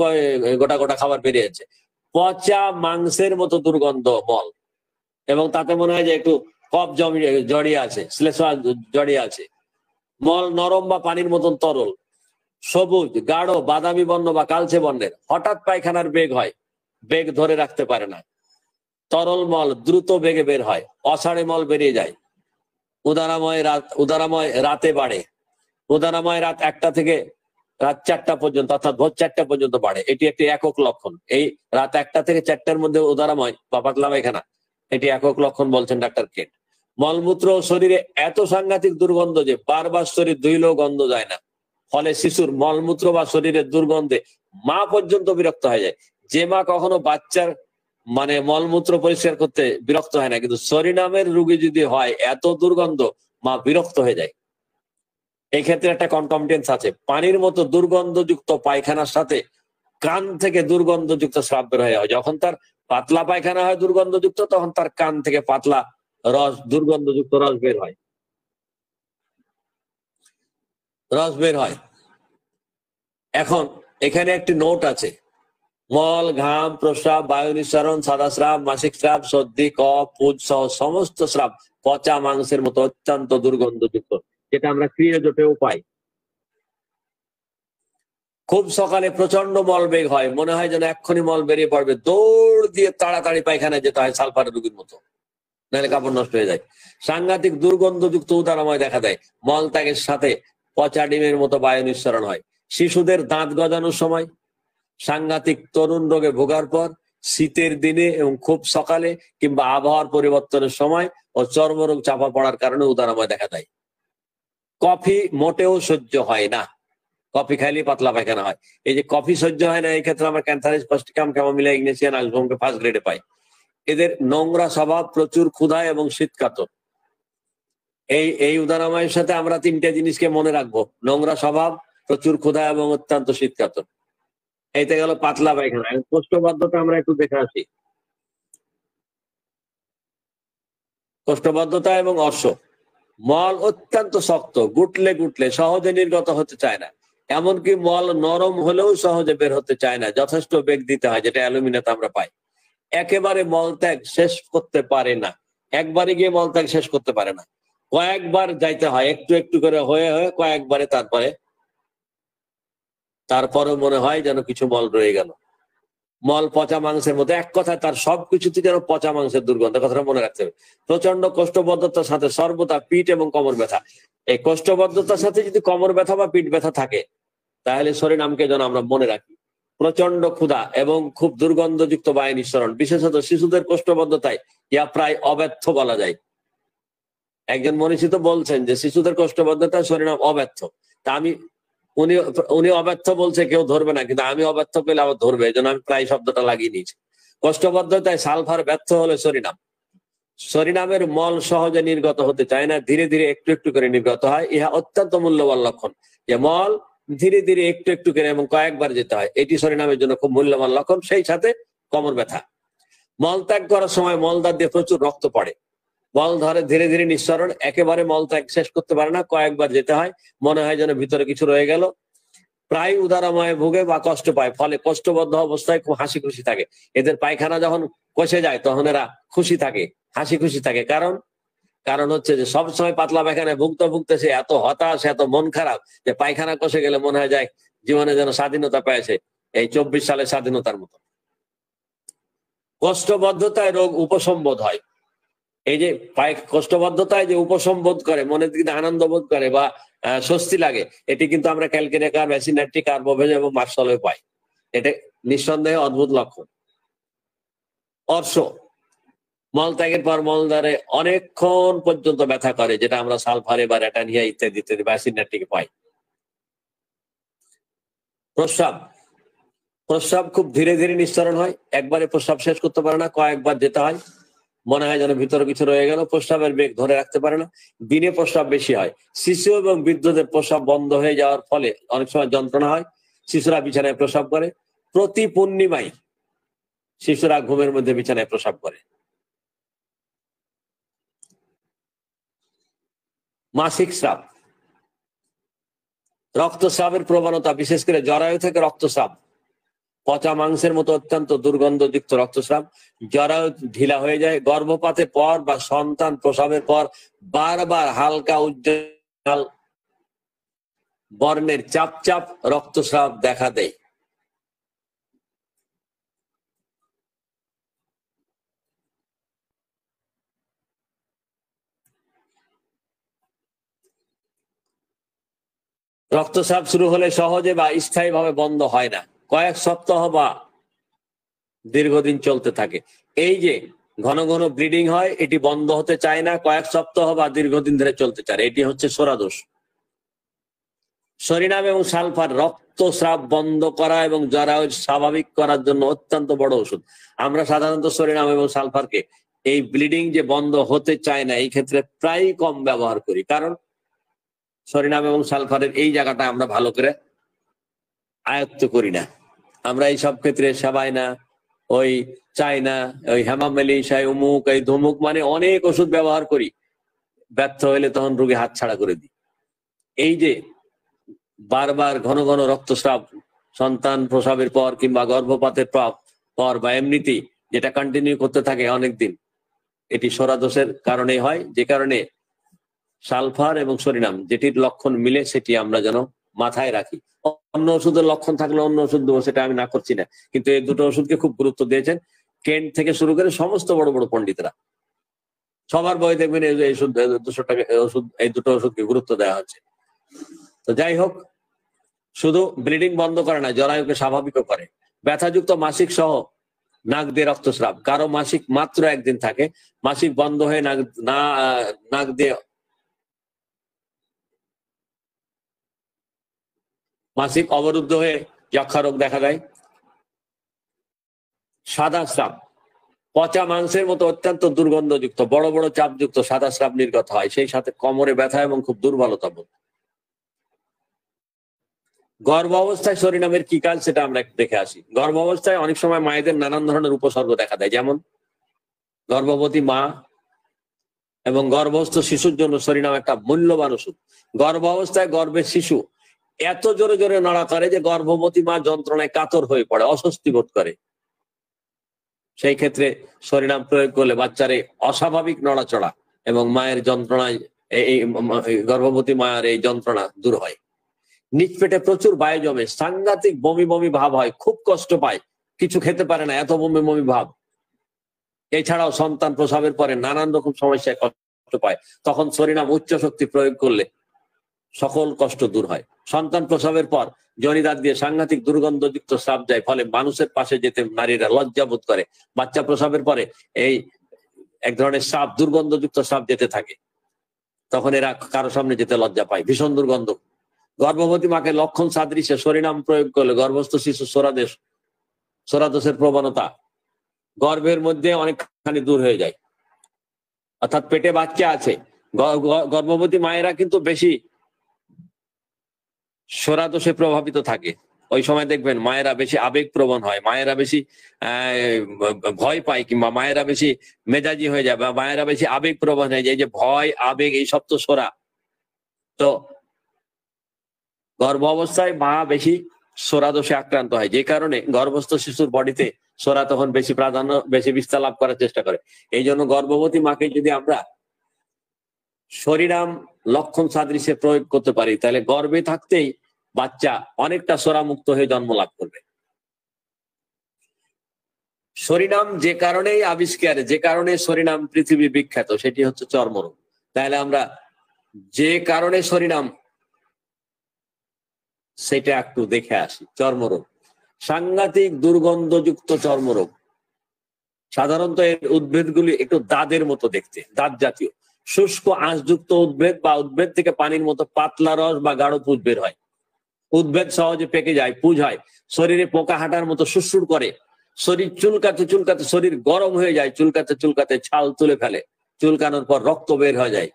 Speaker 1: গোটা গোটা খাবার বেরিয়ে যাচ্ছে পচা মাংসের মতো দুর্গন্ধ মল এবং তাতে মনে হয় যে একটু কপ জড়িয়ে আছে শ্লেষ জড়িয়ে আছে মল নরম বা পানির মতন তরল সবুজ গাঢ় বাদামি বর্ণ বা কালচে বর্ণের হঠাৎ পায়খানার বেগ হয় বেগ ধরে রাখতে পারে না তরল মল দ্রুত বেগে বের হয় অসাড়ে মল বেরিয়ে যায় উদারাময় রাত উদারাময় রাতে বাড়ে উদারাময় রাত একটা থেকে রাত চারটা পর্যন্ত অর্থাৎ ভোর চারটা পর্যন্ত বাড়ে এটি একটি একক লক্ষণ এই রাত একটা থেকে চারটার মধ্যে উদারাময় বা পাতলা পায়খানা এটি একক লক্ষণ বলছেন ডাক্তার কেন মলমূত্র শরীরে এত সাংঘাতিক দুর্গন্ধ যে বারবার শরীর দুই লো গন্ধ যায় না ফলে শিশুর মলমূত্র বা শরীরের দুর্গন্ধে মা পর্যন্ত বিরক্ত হয়ে যায় যে মা কখনো বাচ্চার মানে মলমূত্র পরিষ্কার করতে বিরক্ত হয় না কিন্তু সরিনামের রুগী যদি হয় এত দুর্গন্ধ মা বিরক্ত হয়ে যায় এক্ষেত্রে একটা কনকমটেন্স আছে পানির মতো দুর্গন্ধযুক্ত পায়খানার সাথে কান থেকে দুর্গন্ধযুক্ত স্রাব বের হয় যখন তার পাতলা পায়খানা হয় দুর্গন্ধযুক্ত তখন তার কান থেকে পাতলা রস দুর্গন্ধযুক্ত রস বের হয় রস বের হয় এখন এখানে একটি নোট আছে মল ঘাম প্রস্রাব বায়ু নিঃসরণ সাদা স্রাব মাসিক স্রাব সর্দি কুজ সহ সমস্ত স্রাব পচা মাংসের মতো অত্যন্ত দুর্গন্ধযুক্ত যেটা আমরা ক্রিয় জোটেও পাই খুব সকালে প্রচন্ড মল বেগ হয় মনে হয় যেন এক্ষুনি মল বেরিয়ে পড়বে দৌড় দিয়ে তাড়াতাড়ি পায়খানায় যেতে হয় সালফার রুগীর মতো নাহলে কাপড় নষ্ট হয়ে যায় সাংঘাতিক দুর্গন্ধযুক্ত উদারাময় দেখা দেয় মল ত্যাগের সাথে পচা ডিমের মতো বায়ু নিঃসরণ হয় শিশুদের দাঁত গজানোর সময় সাংঘাতিক তরুণ রোগে ভোগার পর শীতের দিনে এবং খুব সকালে কিংবা আবহাওয়ার পরিবর্তনের সময় ও চর্মরোগ চাপা পড়ার কারণে উদারময় দেখা দেয় কফি মোটেও সহ্য হয় না কফি খাইলে পাতলা পায়খানা হয় এই যে কফি সহ্য হয় না এই ক্ষেত্রে আমরা ক্যান্থারিস ফাস্টিকাম ক্যামোমিলা ইগনেসিয়ান আলসবমকে ফার্স্ট গ্রেডে পাই এদের নোংরা স্বভাব প্রচুর ক্ষুধা এবং শীতকাতর এই এই উদারামায়ের সাথে আমরা তিনটে জিনিসকে মনে রাখবো নোংরা স্বভাব প্রচুর ক্ষুধা এবং অত্যন্ত শীতকাত এইটা গেল পাতলা পায়খানা কোষ্ঠবাধ্যতা আমরা একটু দেখে আসি কোষ্ঠবাধ্যতা এবং অশ্ব মল অত্যন্ত শক্ত গুটলে গুটলে সহজে নির্গত হতে চায় না এমনকি মল নরম হলেও সহজে বের হতে চায় না যথেষ্ট বেগ দিতে হয় যেটা অ্যালুমিনিয়াম আমরা পাই একেবারে মল ত্যাগ শেষ করতে পারে না একবারে গিয়ে মল ত্যাগ শেষ করতে পারে না কয়েকবার যাইতে হয় একটু একটু করে হয়ে হয়ে কয়েকবারে তারপরে তারপরে মনে হয় যেন কিছু মল রয়ে গেল মল পচা মাংসের মধ্যে এক কথায় তার সবকিছুতে যেন পচা মাংসের দুর্গন্ধ কথাটা মনে রাখতে হবে প্রচন্ড কষ্টবদ্ধতার সাথে সর্বদা পিঠ এবং কোমর ব্যথা এই কষ্টবদ্ধতার সাথে যদি কোমর ব্যথা বা পিঠ ব্যথা থাকে তাহলে শরীর নামকে যেন আমরা মনে রাখি প্রচন্ড ক্ষুধা এবং খুব দুর্গন্ধযুক্ত বায়ু নিঃসরণ বিশেষত শিশুদের কষ্টবদ্ধতায় ইয়া প্রায় অব্যর্থ বলা যায় একজন মনীষী তো বলছেন যে শিশুদের কষ্টবদ্ধতা শরীর অব্যর্থ তা আমি উনি উনি অব্যর্থ বলছে কেউ ধরবে না কিন্তু আমি অব্যর্থ পেলে আবার ধরবে এই জন্য আমি প্রায় শব্দটা লাগিয়ে নিয়েছি কষ্টবদ্ধতায় সালফার ব্যর্থ হলে শরীরাম শরীরামের মল সহজে নির্গত হতে চায় না ধীরে ধীরে একটু একটু করে নির্গত হয় ইহা অত্যন্ত মূল্যবান লক্ষণ যে মল ধীরে ধীরে একটু একটু করে এবং কয়েকবার যেতে হয় এটি শরীরামের জন্য খুব মূল্যবান লক্ষণ সেই সাথে কমর ব্যথা মল ত্যাগ করার সময় মলদার দিয়ে প্রচুর রক্ত পড়ে বল ধরে ধীরে ধীরে নিঃসরণ একেবারে মল ত্যাগ শেষ করতে পারে না কয়েকবার যেতে হয় মনে হয় যেন ভিতরে কিছু রয়ে গেল প্রায় উদারময় ভুগে বা কষ্ট পায় ফলে কষ্টবদ্ধ অবস্থায় খুব হাসি খুশি থাকে এদের পায়খানা যখন কষে যায় তখন এরা খুশি থাকে হাসি খুশি থাকে কারণ কারণ হচ্ছে যে সবসময় পাতলা পায়খানায় ভুগতে ভুগতে সে এত হতাশ এত মন খারাপ যে পায়খানা কষে গেলে মনে হয় যায় জীবনে যেন স্বাধীনতা পেয়েছে এই চব্বিশ সালে স্বাধীনতার মতো কষ্টবদ্ধতায় রোগ উপসম্বোধ হয় এই যে পায়ে কষ্টবদ্ধতায় যে উপশম বোধ করে মনের দিকে আনন্দ বোধ করে বা স্বস্তি লাগে এটি কিন্তু আমরা ক্যালকেরিয়াকার ভ্যাসিনাটি কার্বোভেজ এবং মার্শালে পাই এটা নিঃসন্দেহে অদ্ভুত লক্ষণ অর্শ মলত্যাগের পর দ্বারে অনেকক্ষণ পর্যন্ত ব্যথা করে যেটা আমরা সালফারে বা রেটানিয়া ইত্যাদি ইত্যাদি ভ্যাসিনাটিকে পাই প্রস্রাব প্রস্রাব খুব ধীরে ধীরে নিঃসরণ হয় একবারে প্রস্রাব শেষ করতে পারে না কয়েকবার যেতে হয় মনে হয় যেন ভিতরে কিছু রয়ে গেল প্রস্রাবের বেগ ধরে রাখতে পারে না দিনে প্রস্রাব বেশি হয় শিশু এবং বৃদ্ধদের প্রস্রাব বন্ধ হয়ে যাওয়ার ফলে অনেক সময় যন্ত্রণা হয় শিশুরা বিছানায় প্রস্রাব করে প্রতি পূর্ণিমায় শিশুরা ঘুমের মধ্যে বিছানায় প্রস্রাব করে মাসিক স্রাব রক্তস্রাবের প্রবণতা বিশেষ করে জরায়ু থেকে রক্তস্রাব পচা মাংসের মতো অত্যন্ত দুর্গন্ধযুক্ত রক্তস্রাব জরাও ঢিলা হয়ে যায় গর্ভপাতের পর বা সন্তান প্রসবের পর বারবার হালকা উজ্জ্বল বর্ণের চাপ চাপ রক্তস্রাব দেখা দেয় রক্তস্রাব শুরু হলে সহজে বা স্থায়ীভাবে বন্ধ হয় না কয়েক সপ্তাহ বা দীর্ঘদিন চলতে থাকে এই যে ঘন ঘন ব্লিডিং হয় এটি বন্ধ হতে চায় না কয়েক সপ্তাহ বা দীর্ঘদিন ধরে চলতে চায় এটি হচ্ছে সোরাদোষ সরিনাম এবং সালফার রক্তস্রাব বন্ধ করা এবং যারা স্বাভাবিক করার জন্য অত্যন্ত বড় ওষুধ আমরা সাধারণত সরিনাম এবং সালফারকে এই ব্লিডিং যে বন্ধ হতে চায় না এই ক্ষেত্রে প্রায় কম ব্যবহার করি কারণ সরিনাম এবং সালফারের এই জায়গাটা আমরা ভালো করে আয়ত্ত করি না আমরা এই সব ক্ষেত্রে সেবাই না ওই চাইনা ওই হেমামেলি সাই উমুক এই ধুমুক মানে অনেক ওষুধ ব্যবহার করি ব্যর্থ হইলে তখন রোগী হাত ছাড়া করে দিই এই যে বারবার ঘন ঘন রক্তস্রাব সন্তান প্রসাবের পর কিংবা গর্ভপাতের পর বা এমনিতেই যেটা কন্টিনিউ করতে থাকে অনেকদিন এটি সরাদোষের কারণে হয় যে কারণে সালফার এবং সরিনাম যেটির লক্ষণ মিলে সেটি আমরা যেন মাথায় রাখি অন্য ওষুধের লক্ষণ থাকলে অন্য ওষুধ দেবো সেটা আমি না করছি না কিন্তু এই দুটো ওষুধকে খুব গুরুত্ব দিয়েছেন কেন্ট থেকে শুরু করে সমস্ত বড় বড় পন্ডিতরা সবার বই দেখবেন এই দুশো টাকা ওষুধ এই দুটো ওষুধকে গুরুত্ব দেওয়া হচ্ছে তো যাই হোক শুধু ব্লিডিং বন্ধ করে না জরায়ুকে স্বাভাবিকও করে ব্যথাযুক্ত মাসিক সহ নাক দিয়ে রক্তস্রাব কারো মাসিক মাত্র একদিন থাকে মাসিক বন্ধ হয়ে নাক না নাক দিয়ে মাসিক অবরুদ্ধ হয়ে যক্ষা রোগ দেখা দেয় সাদা স্রাব পচা মাংসের মতো অত্যন্ত দুর্গন্ধযুক্ত বড় বড় চাপযুক্ত সাদা স্রাব নির্গত হয় সেই সাথে কোমরে ব্যথা এবং খুব দুর্বলতা বোধ গর্ভ অবস্থায় শরীরামের কি কাজ সেটা আমরা দেখে আসি গর্ভ অবস্থায় অনেক সময় মায়েদের নানান ধরনের উপসর্গ দেখা দেয় যেমন গর্ভবতী মা এবং গর্ভস্থ শিশুর জন্য শরীরাম একটা মূল্যবান ওষুধ গর্ভ অবস্থায় গর্ভের শিশু এত জোরে জোরে নড়া করে যে গর্ভবতী মা যন্ত্রণায় কাতর হয়ে পড়ে অস্বস্তি বোধ করে সেই ক্ষেত্রে শরীরাম প্রয়োগ করলে বাচ্চারে অস্বাভাবিক নড়াচড়া এবং মায়ের যন্ত্রণায় এই গর্ভবতী মায়ের এই যন্ত্রণা দূর হয় নিজ পেটে প্রচুর বায়ু জমে সাংঘাতিক বমি বমি ভাব হয় খুব কষ্ট পায় কিছু খেতে পারে না এত বমি বমি ভাব এছাড়াও সন্তান প্রসাবের পরে নানান রকম সমস্যায় কষ্ট পায় তখন শরীরাম উচ্চ শক্তি প্রয়োগ করলে সকল কষ্ট দূর হয় সন্তান প্রসবের পর জনিদার দিয়ে সাংঘাতিক দুর্গন্ধযুক্ত সাপ যায় ফলে মানুষের পাশে যেতে নারীরা লজ্জা বোধ করে বাচ্চা প্রসবের পরে এই এক ধরনের সাপ দুর্গন্ধযুক্ত সাপ যেতে থাকে তখন এরা কারো সামনে যেতে লজ্জা পায় ভীষণ দুর্গন্ধ গর্ভবতী মাকে লক্ষণ সাদৃশ্যে শরীরাম প্রয়োগ করলে গর্ভস্থ শিশু সোরাদেশ সোরাদোষের প্রবণতা গর্ভের মধ্যে অনেকখানি দূর হয়ে যায় অর্থাৎ পেটে বাচ্চা আছে গর্ভবতী মায়েরা কিন্তু বেশি সরাদোষে প্রভাবিত থাকে ওই সময় দেখবেন মায়েরা বেশি আবেগ প্রবণ হয় মায়েরা বেশি ভয় পায় কিংবা মায়েরা বেশি মেজাজি হয়ে যায় বা মায়েরা বেশি আবেগ প্রবণ হয়ে যায় যে ভয় আবেগ এই সব তো সোরা তো গর্ভ অবস্থায় মা বেশি সোরা দোষে আক্রান্ত হয় যে কারণে গর্ভস্থ শিশুর বডিতে সোরা তখন বেশি প্রাধান্য বেশি বিস্তার লাভ করার চেষ্টা করে এই জন্য গর্ভবতী মাকে যদি আমরা শরীরাম লক্ষণ সাদৃশ্যে প্রয়োগ করতে পারি তাহলে গর্বে থাকতেই বাচ্চা অনেকটা সোরামুক্ত হয়ে জন্ম লাভ করবে শরিনাম যে কারণেই আবিষ্কার যে কারণে শরীনাম পৃথিবী বিখ্যাত সেটি হচ্ছে চর্মরোগ তাহলে আমরা যে কারণে শরিনাম সেটা একটু দেখে আসি চর্মরোগ সাংঘাতিক দুর্গন্ধযুক্ত চর্মরোগ সাধারণত এর উদ্ভিদগুলি একটু দাঁতের মতো দেখতে দাঁত জাতীয় শুষ্ক আঁশযুক্ত উদ্ভেদ বা উদ্ভেদ থেকে পানির মতো পাতলা রস বা গাঢ় পুজ বের হয় উদ্বেগ সহজে পেকে যায় পুজ হয় শরীরে পোকা হাঁটার মতো সুসুর করে শরীর চুলকাতে চুলকাতে শরীর গরম হয়ে যায় চুলকাতে চুলকাতে ছাল তুলে ফেলে চুলকানোর পর রক্ত বের হয়ে যায়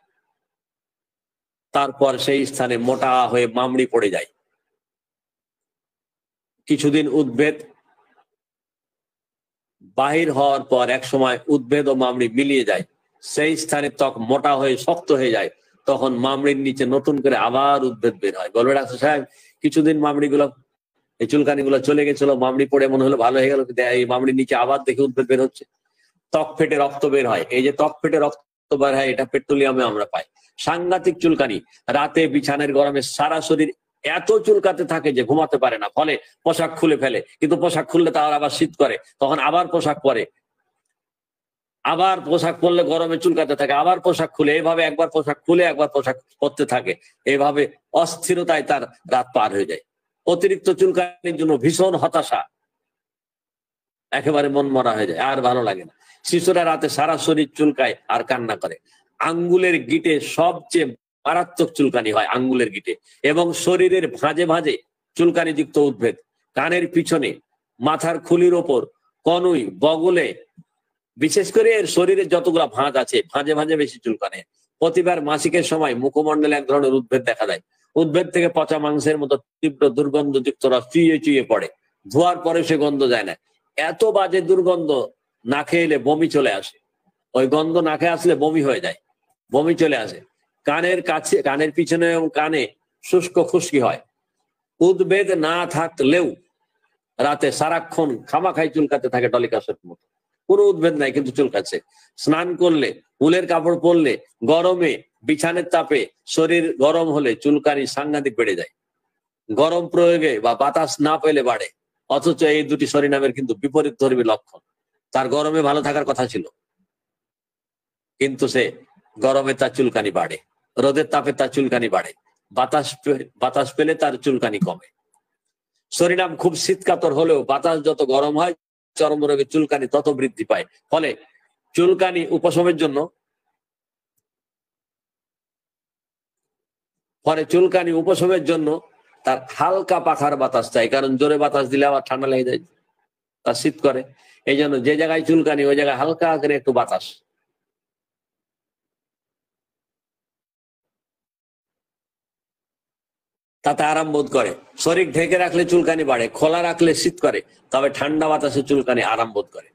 Speaker 1: তারপর সেই স্থানে মোটা হয়ে মামড়ি পড়ে যায় কিছুদিন উদ্ভেদ বাহির হওয়ার পর এক সময় উদ্ভেদ ও মামড়ি মিলিয়ে যায় সেই স্থানে ত্বক মোটা হয়ে শক্ত হয়ে যায় তখন মামড়ির নিচে নতুন করে আবার উদ্ভেদ বের হয় বলবে ডাক্তার সাহেব কিছুদিন মামড়িগুলো এই চুলকানিগুলো চলে গেছিল মামড়ি পড়ে মনে হলো ভালো হয়ে গেল এই মামড়ির নিচে আবার দেখে উদ্ভিদ বের হচ্ছে ত্বক ফেটে রক্ত বের হয় এই যে ত্বক ফেটে রক্ত বের হয় এটা পেট্রোলিয়ামে আমরা পাই সাংঘাতিক চুলকানি রাতে বিছানের গরমে সারা শরীর এত চুলকাতে থাকে যে ঘুমাতে পারে না ফলে পোশাক খুলে ফেলে কিন্তু পোশাক খুললে তার আবার শীত করে তখন আবার পোশাক পরে আবার পোশাক পরলে গরমে চুলকাতে থাকে আবার পোশাক খুলে এভাবে একবার পোশাক খুলে একবার পোশাক পরতে থাকে এভাবে অস্থিরতায় তার রাত পার হয়ে যায় অতিরিক্ত চুলকানির জন্য ভীষণ হতাশা একেবারে মন মরা হয়ে যায় আর ভালো লাগে না শিশুরা রাতে সারা শরীর চুলকায় আর কান্না করে আঙ্গুলের গিটে সবচেয়ে মারাত্মক চুলকানি হয় আঙ্গুলের গিটে এবং শরীরের ভাঁজে ভাঁজে চুলকানিযুক্ত উদ্ভেদ কানের পিছনে মাথার খুলির ওপর কনুই বগলে বিশেষ করে এর শরীরে যতগুলো ভাঁজ আছে ভাঁজে ভাঁজে বেশি চুলকানে প্রতিবার মাসিকের সময় মুখমণ্ডলে এক ধরনের উদ্ভেদ দেখা যায় উদ্ভেদ থেকে পচা মাংসের মতো তীব্র দুর্গন্ধযুক্ত রস চুইয়ে চুইয়ে পড়ে ধোয়ার পরে সে গন্ধ যায় না এত বাজে দুর্গন্ধ না এলে বমি চলে আসে ওই গন্ধ না খেয়ে আসলে বমি হয়ে যায় বমি চলে আসে কানের কাছে কানের পিছনে এবং কানে শুষ্ক খুশকি হয় উদ্ভেদ না থাকলেও রাতে সারাক্ষণ খামাখাই চুলকাতে থাকে টলিকাসের মতো কোনো উদ্ভেদ নাই কিন্তু চুলকাচ্ছে স্নান করলে উলের কাপড় পরলে গরমে বিছানের তাপে শরীর গরম হলে চুলকানি সাংঘাতিক বেড়ে যায় গরম প্রয়োগে বা বাতাস না পেলে বাড়ে অথচ এই দুটি শরীরামের কিন্তু বিপরীত ধর্মী লক্ষণ তার গরমে ভালো থাকার কথা ছিল কিন্তু সে গরমে তার চুলকানি বাড়ে রোদের তাপে তার চুলকানি বাড়ে বাতাস বাতাস পেলে তার চুলকানি কমে শরীর খুব শীতকাতর হলেও বাতাস যত গরম হয় রোগে চুলকানি তত বৃদ্ধি পায় ফলে চুলকানি উপশমের জন্য ফলে চুলকানি উপশমের জন্য তার হালকা পাখার বাতাস চাই কারণ জোরে বাতাস দিলে আবার ঠান্ডা লেগে যায় তা শীত করে এই জন্য যে জায়গায় চুলকানি ওই জায়গায় হালকা করে একটু বাতাস তাতে আরাম বোধ করে শরীর ঢেকে রাখলে চুলকানি বাড়ে খোলা রাখলে শীত করে তবে ঠান্ডা বাতাসে চুলকানি আরাম বোধ করে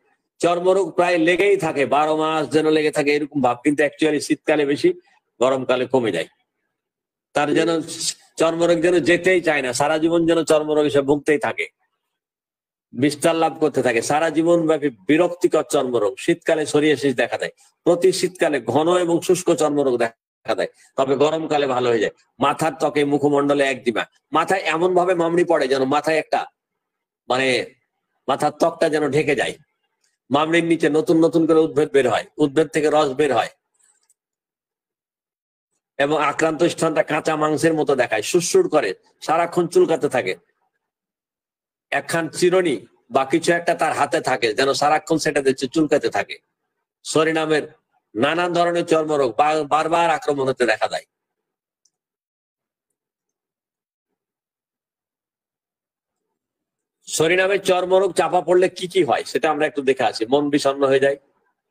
Speaker 1: চর্মরোগ প্রায় লেগেই থাকে বারো মাস যেন লেগে থাকে এরকম ভাব কিন্তু অ্যাকচুয়ালি শীতকালে বেশি গরমকালে কমে যায় তার যেন চর্মরোগ যেন যেতেই চায় না সারা জীবন যেন চর্মরোগ হিসেবে ভুগতেই থাকে বিস্তার লাভ করতে থাকে সারা জীবন ব্যাপী বিরক্তিকর চর্মরোগ শীতকালে সরিয়ে শেষ দেখা দেয় প্রতি শীতকালে ঘন এবং শুষ্ক চর্মরোগ দেখা দেখা দেয় তবে গরমকালে ভালো হয়ে যায় মাথার ত্বকে মুখমন্ডলে একদিমা মাথায় এমন ভাবে মামড়ি পড়ে যেন মাথায় একটা মানে মাথার ত্বকটা যেন ঢেকে যায় মামড়ির নিচে নতুন নতুন করে উদ্ভেদ বের হয় উদ্ভেদ থেকে রস বের হয় এবং আক্রান্ত স্থানটা কাঁচা মাংসের মতো দেখায় সুরসুর করে সারাক্ষণ চুলকাতে থাকে একখান চিরনি বা কিছু একটা তার হাতে থাকে যেন সারাক্ষণ সেটা দিচ্ছে চুলকাতে থাকে সরি নামের নানান ধরনের চর্মরোগ বারবার আক্রমণ হতে দেখা যায় শরীরামের চর্মরোগ চাপা পড়লে কি কি হয় সেটা আমরা একটু দেখে আসি মন বিষণ্ন হয়ে যায়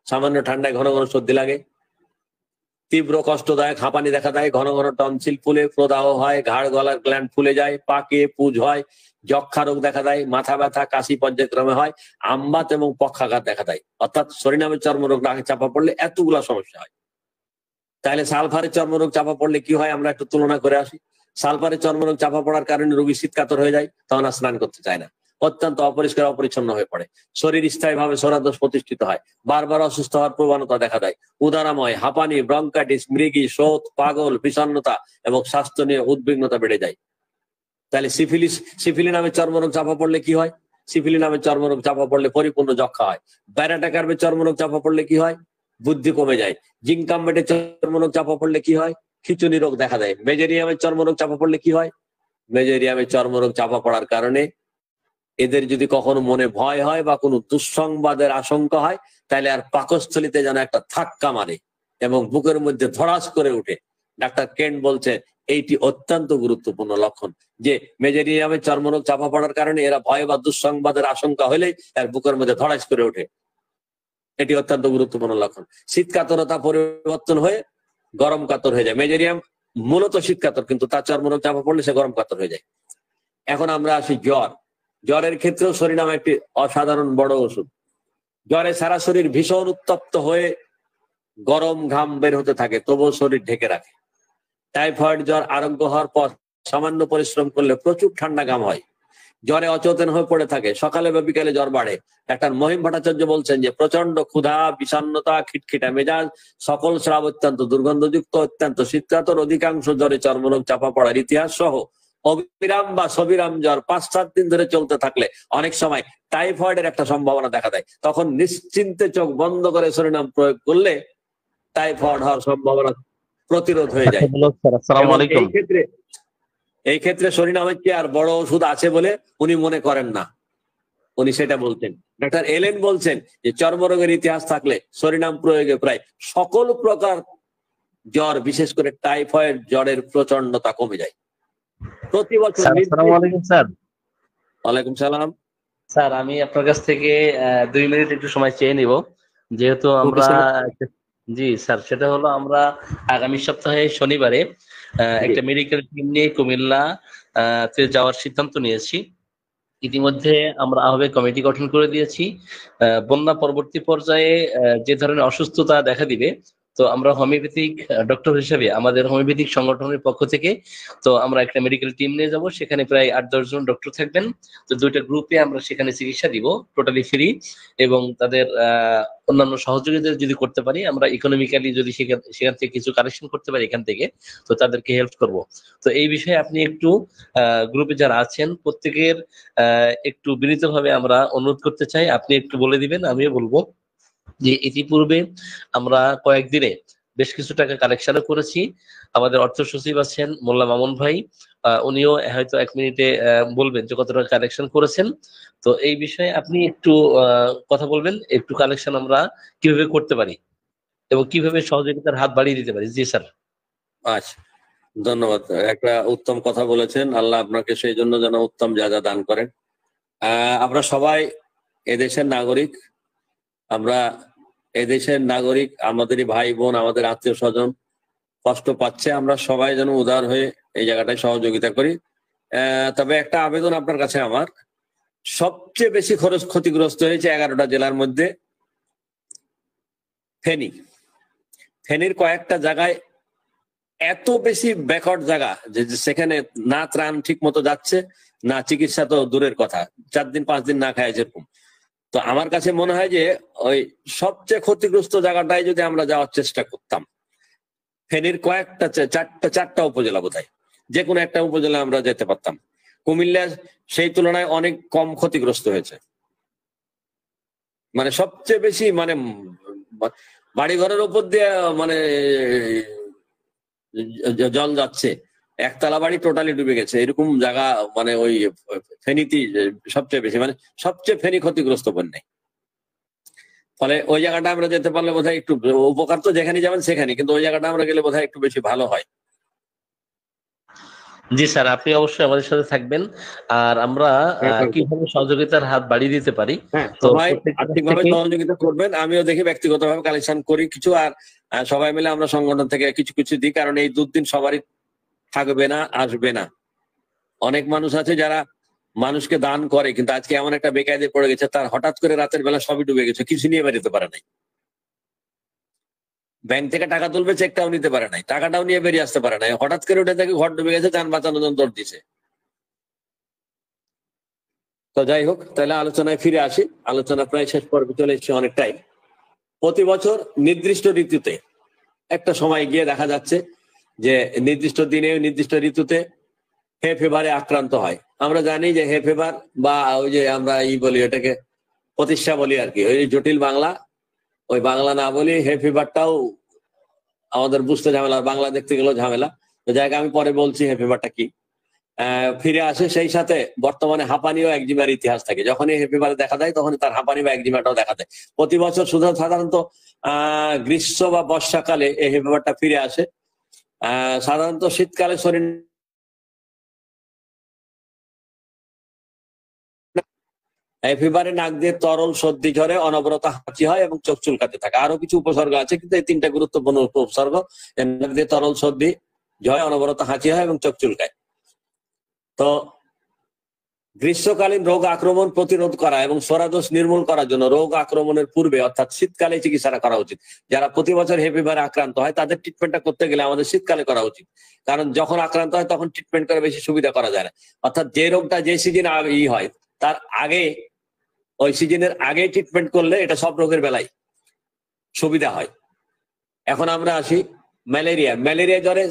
Speaker 1: সামান্য ঠান্ডায় ঘন ঘন সর্দি লাগে তীব্র কষ্টদায়ক হাঁপানি দেখা দেয় ঘন ঘন টনসিল ফুলে প্রদাহ হয় ঘাড় গলার গ্ল্যান্ড ফুলে যায় পাকে পুজ হয় যক্ষা রোগ দেখা দেয় মাথা ব্যথা কাশি পর্যায়ক্রমে হয় আমবাত এবং পক্ষাঘাত দেখা দেয় অর্থাৎ শরীরামের চর্মরোগ চাপা পড়লে এতগুলা সমস্যা হয় তাহলে সালফারের চর্মরোগ চাপা পড়লে কি হয় আমরা একটু তুলনা করে আসি সালফারের চর্মরোগ চাপা পড়ার কারণে রোগী শীতকাতর হয়ে যায় তখন আর স্নান করতে চায় না অত্যন্ত অপরিষ্কার অপরিচ্ছন্ন হয়ে পড়ে শরীর স্থায়ী ভাবে সরাদোষ প্রতিষ্ঠিত হয় বারবার অসুস্থ হওয়ার প্রবণতা দেখা দেয় উদারাময় হাঁপানি ব্রঙ্কাইটিস মৃগী শোধ পাগল বিষণ্নতা এবং স্বাস্থ্য নিয়ে উদ্বিগ্নতা বেড়ে যায় তাহলে সিফিলিস সিফিলি নামে চর্মরোগ চাপা পড়লে কি হয় সিফিলি নামে চর্মরোগ চাপা পড়লে পরিপূর্ণ যক্ষা হয় ব্যারাটাকার্মে চর্মরোগ চাপা পড়লে কি হয় বুদ্ধি কমে যায় জিঙ্কামেটের চর্মরোগ চাপা পড়লে কি হয় খিচুনি রোগ দেখা দেয় মেজেরিয়ামের চর্মরোগ চাপা পড়লে কি হয় মেজেরিয়ামের চর্মরোগ চাপা পড়ার কারণে এদের যদি কখনো মনে ভয় হয় বা কোনো দুঃসংবাদের আশঙ্কা হয় তাহলে আর পাকস্থলিতে যেন একটা ধাক্কা মারে এবং বুকের মধ্যে ধরাস করে উঠে ডাক্তার কেন্ট বলছে এইটি অত্যন্ত গুরুত্বপূর্ণ লক্ষণ যে মেজেরিয়ামের চর্মরোগ চাপা পড়ার কারণে এরা ভয় বা দুঃসংবাদের আশঙ্কা হলেই আর বুকের মধ্যে ধরাস করে ওঠে এটি অত্যন্ত গুরুত্বপূর্ণ লক্ষণ শীত কাতরতা পরিবর্তন হয়ে গরম কাতর হয়ে যায় মেজেরিয়াম মূলত শীত কাতর কিন্তু তার চর্মরোগ চাপা পড়লে সে গরম কাতর হয়ে যায় এখন আমরা আসি জ্বর জ্বরের ক্ষেত্রেও সরিনাম একটি অসাধারণ বড় ওষুধ জ্বরে সারা শরীর ভীষণ উত্তপ্ত হয়ে গরম ঘাম বের হতে থাকে তবুও শরীর ঢেকে রাখে টাইফয়েড জ্বর আরোগ্য হওয়ার পর সামান্য পরিশ্রম করলে প্রচুর ঠান্ডা ঘাম হয় জ্বরে অচেতন হয়ে পড়ে থাকে সকালে বা বিকালে জ্বর বাড়ে ডাক্তার মহিম ভট্টাচার্য বলছেন যে প্রচন্ড ক্ষুধা বিষণ্নতা খিটখিটা মেজাজ সকল স্রাব অত্যন্ত দুর্গন্ধযুক্ত অত্যন্ত শীতাতর অধিকাংশ জ্বরে চর্মরোগ চাপা পড়ার ইতিহাস সহ অবিরাম বা সবিরাম জ্বর পাঁচ সাত দিন ধরে চলতে থাকলে অনেক সময় টাইফয়েডের একটা সম্ভাবনা দেখা দেয় তখন নিশ্চিন্তে চোখ বন্ধ করে শরীরাম প্রয়োগ করলে টাইফয়েড হওয়ার সম্ভাবনা প্রতিরোধ হয়ে যায়
Speaker 2: আচ্ছা, এই
Speaker 1: ক্ষেত্রে এই ক্ষেত্রে শরীরামের চেয়ে আর বড় ওষুধ আছে বলে উনি মনে করেন না উনি সেটা বলতেন ডাক্তার এলেন বলছেন যে চর্মরোগের ইতিহাস থাকলে শরীরাম প্রয়োগে প্রায় সকল প্রকার জ্বর বিশেষ করে টাইফয়েড জ্বরের প্রচন্ডতা কমে যায়
Speaker 2: প্রতি বছর স্যার ওয়ালাইকুম সালাম স্যার আমি আপনার কাছ থেকে দুই মিনিট একটু সময় চেয়ে নিব যেহেতু আমরা জি স্যার সেটা হলো আমরা আগামী সপ্তাহে শনিবারে একটা মেডিকেল টিম নিয়ে কুমিল্লা তে যাওয়ার সিদ্ধান্ত নিয়েছি ইতিমধ্যে আমরা আহ্বায়ক কমিটি গঠন করে দিয়েছি বন্যা পরবর্তী পর্যায়ে যে ধরনের অসুস্থতা দেখা দিবে তো আমরা হোমিওপ্যাথিক ডক্টর হিসেবে আমাদের হোমিওপ্যাথিক সংগঠনের পক্ষ থেকে তো আমরা একটা মেডিকেল টিম নিয়ে যাব সেখানে প্রায় আট দশ জন ডক্টর থাকবেন তো দুইটা গ্রুপে আমরা সেখানে চিকিৎসা দিব টোটালি ফ্রি এবং তাদের অন্যান্য সহযোগীদের যদি করতে পারি আমরা ইকোনমিক্যালি যদি সেখান সেখান থেকে কিছু কালেকশন করতে পারি এখান থেকে তো তাদেরকে হেল্প করব তো এই বিষয়ে আপনি একটু গ্রুপে যারা আছেন প্রত্যেকের একটু বিনীতভাবে আমরা অনুরোধ করতে চাই আপনি একটু বলে দিবেন আমিও বলবো যে ইতিপূর্বে আমরা কয়েকদিনে বেশ কিছু টাকা কালেকশনও করেছি আমাদের অর্থ সচিব আছেন মোল্লা মামুন ভাই উনিও হয়তো এক মিনিটে বলবেন যে কত টাকা কালেকশন করেছেন তো এই বিষয়ে আপনি একটু কথা বলবেন একটু কালেকশন আমরা কিভাবে করতে পারি এবং কিভাবে সহযোগিতার হাত বাড়িয়ে দিতে পারি জি স্যার আচ্ছা ধন্যবাদ
Speaker 1: একটা উত্তম কথা বলেছেন আল্লাহ আপনাকে সেই জন্য যেন উত্তম যা যা দান করেন আমরা সবাই এদেশের নাগরিক আমরা এদেশের নাগরিক আমাদেরই ভাই বোন আমাদের আত্মীয় স্বজন কষ্ট পাচ্ছে আমরা সবাই যেন উদার হয়ে এই জায়গাটায় সহযোগিতা করি তবে একটা আবেদন আপনার কাছে আমার সবচেয়ে বেশি খরচ ক্ষতিগ্রস্ত হয়েছে এগারোটা জেলার মধ্যে ফেনী ফেনীর কয়েকটা জায়গায় এত বেশি ব্যাকট জায়গা যে সেখানে না ত্রাণ ঠিক মতো যাচ্ছে না চিকিৎসা তো দূরের কথা চার দিন পাঁচ দিন না খায় যেরকম তো আমার কাছে মনে হয় যে ওই সবচেয়ে ক্ষতিগ্রস্ত জায়গাটায় যদি আমরা যাওয়ার চেষ্টা করতাম ফেনীর কয়েকটা চারটা চারটা উপজেলা বোধহয় যে কোনো একটা উপজেলা আমরা যেতে পারতাম কুমিল্লা সেই তুলনায় অনেক কম ক্ষতিগ্রস্ত হয়েছে মানে সবচেয়ে বেশি মানে বাড়িঘরের উপর দিয়ে মানে জল যাচ্ছে একতলা বাড়ি টোটালি ডুবে গেছে এরকম জায়গা মানে ওই ফেনীতে সবচেয়ে বেশি মানে সবচেয়ে ফেনী ক্ষতিগ্রস্ত বন্যে ফলে ওই জায়গাটা আমরা যেতে পারলে বোধহয় একটু উপকার তো যেখানে যাবেন সেখানে কিন্তু ওই জায়গাটা আমরা গেলে বোধহয় একটু বেশি ভালো হয়
Speaker 2: জি স্যার আপনি অবশ্যই আমাদের সাথে থাকবেন আর আমরা হ্যাঁ, কিভাবে সহযোগিতার হাত বাড়িয়ে দিতে পারি হ্যাঁ, তো আর্থিকভাবে
Speaker 1: সহযোগিতা করবেন আমিও দেখি ব্যক্তিগতভাবে কালেকশন করি কিছু আর সবাই মিলে আমরা সংগঠন থেকে কিছু কিছু দিই কারণ এই দুদিন সবারই থাকবে না আসবে না অনেক মানুষ আছে যারা মানুষকে দান করে কিন্তু আজকে এমন একটা বেকায়দে পড়ে গেছে তার হঠাৎ করে রাতের বেলা সবই ডুবে গেছে কিছু নিয়ে বেরোতে পারে নাই ব্যাংক থেকে টাকা তুলবে চেকটাও নিতে পারে নাই টাকাটাও নিয়ে বেরিয়ে আসতে পারে নাই হঠাৎ করে উঠে থেকে ঘর ডুবে গেছে যান বাঁচানোর জন্য দৌড় দিছে তো যাই হোক তাহলে আলোচনায় ফিরে আসি আলোচনা প্রায় শেষ পর্বে চলে এসেছে অনেকটাই প্রতি বছর নির্দিষ্ট ঋতুতে একটা সময় গিয়ে দেখা যাচ্ছে যে নির্দিষ্ট দিনে নির্দিষ্ট ঋতুতে হে ফেভারে আক্রান্ত হয় আমরা জানি যে হে ফেভার বা ওই যে আমরা ই বলি ওটাকে প্রতিষ্ঠা বলি আর কি ওই জটিল বাংলা ওই বাংলা না বলি হে ফেভারটাও আমাদের বুঝতে ঝামেলা বাংলা দেখতে গেলেও ঝামেলা তো জায়গা আমি পরে বলছি হে ফেভারটা কি ফিরে আসে সেই সাথে বর্তমানে হাঁপানিও একজিমার ইতিহাস থাকে যখনই হে ফেভারে দেখা দেয় তখন তার হাঁপানি বা একজিমাটাও দেখা দেয় প্রতি বছর শুধু সাধারণত আহ গ্রীষ্ম বা বর্ষাকালে এই হেপিবারটা ফিরে আসে সাধারণত শীতকালে শরীর ফিভারে নাক দিয়ে তরল সর্দি ঝরে অনবরত হাঁচি হয় এবং চোখ চুলকাতে থাকে আরো কিছু উপসর্গ আছে কিন্তু এই তিনটা গুরুত্বপূর্ণ উপসর্গ নাক দিয়ে তরল সর্দি ঝরে অনবরত হাঁচি হয় এবং চোখ চুলকায় তো গ্রীষ্মকালীন রোগ আক্রমণ প্রতিরোধ করা এবং সরাদোষ নির্মূল করার জন্য রোগ আক্রমণের পূর্বে অর্থাৎ শীতকালে চিকিৎসা করা উচিত যারা প্রতি বছর হেপিভারে আক্রান্ত হয় তাদের ট্রিটমেন্টটা করতে গেলে আমাদের শীতকালে করা উচিত কারণ যখন আক্রান্ত হয় তখন ট্রিটমেন্ট করে বেশি সুবিধা করা যায় না অর্থাৎ যে রোগটা যে সিজন ই হয় তার আগে ওই সিজনের আগে ট্রিটমেন্ট করলে এটা সব রোগের বেলায় সুবিধা হয় এখন আমরা আসি ম্যালেরিয়া ম্যালেরিয়া জ্বরে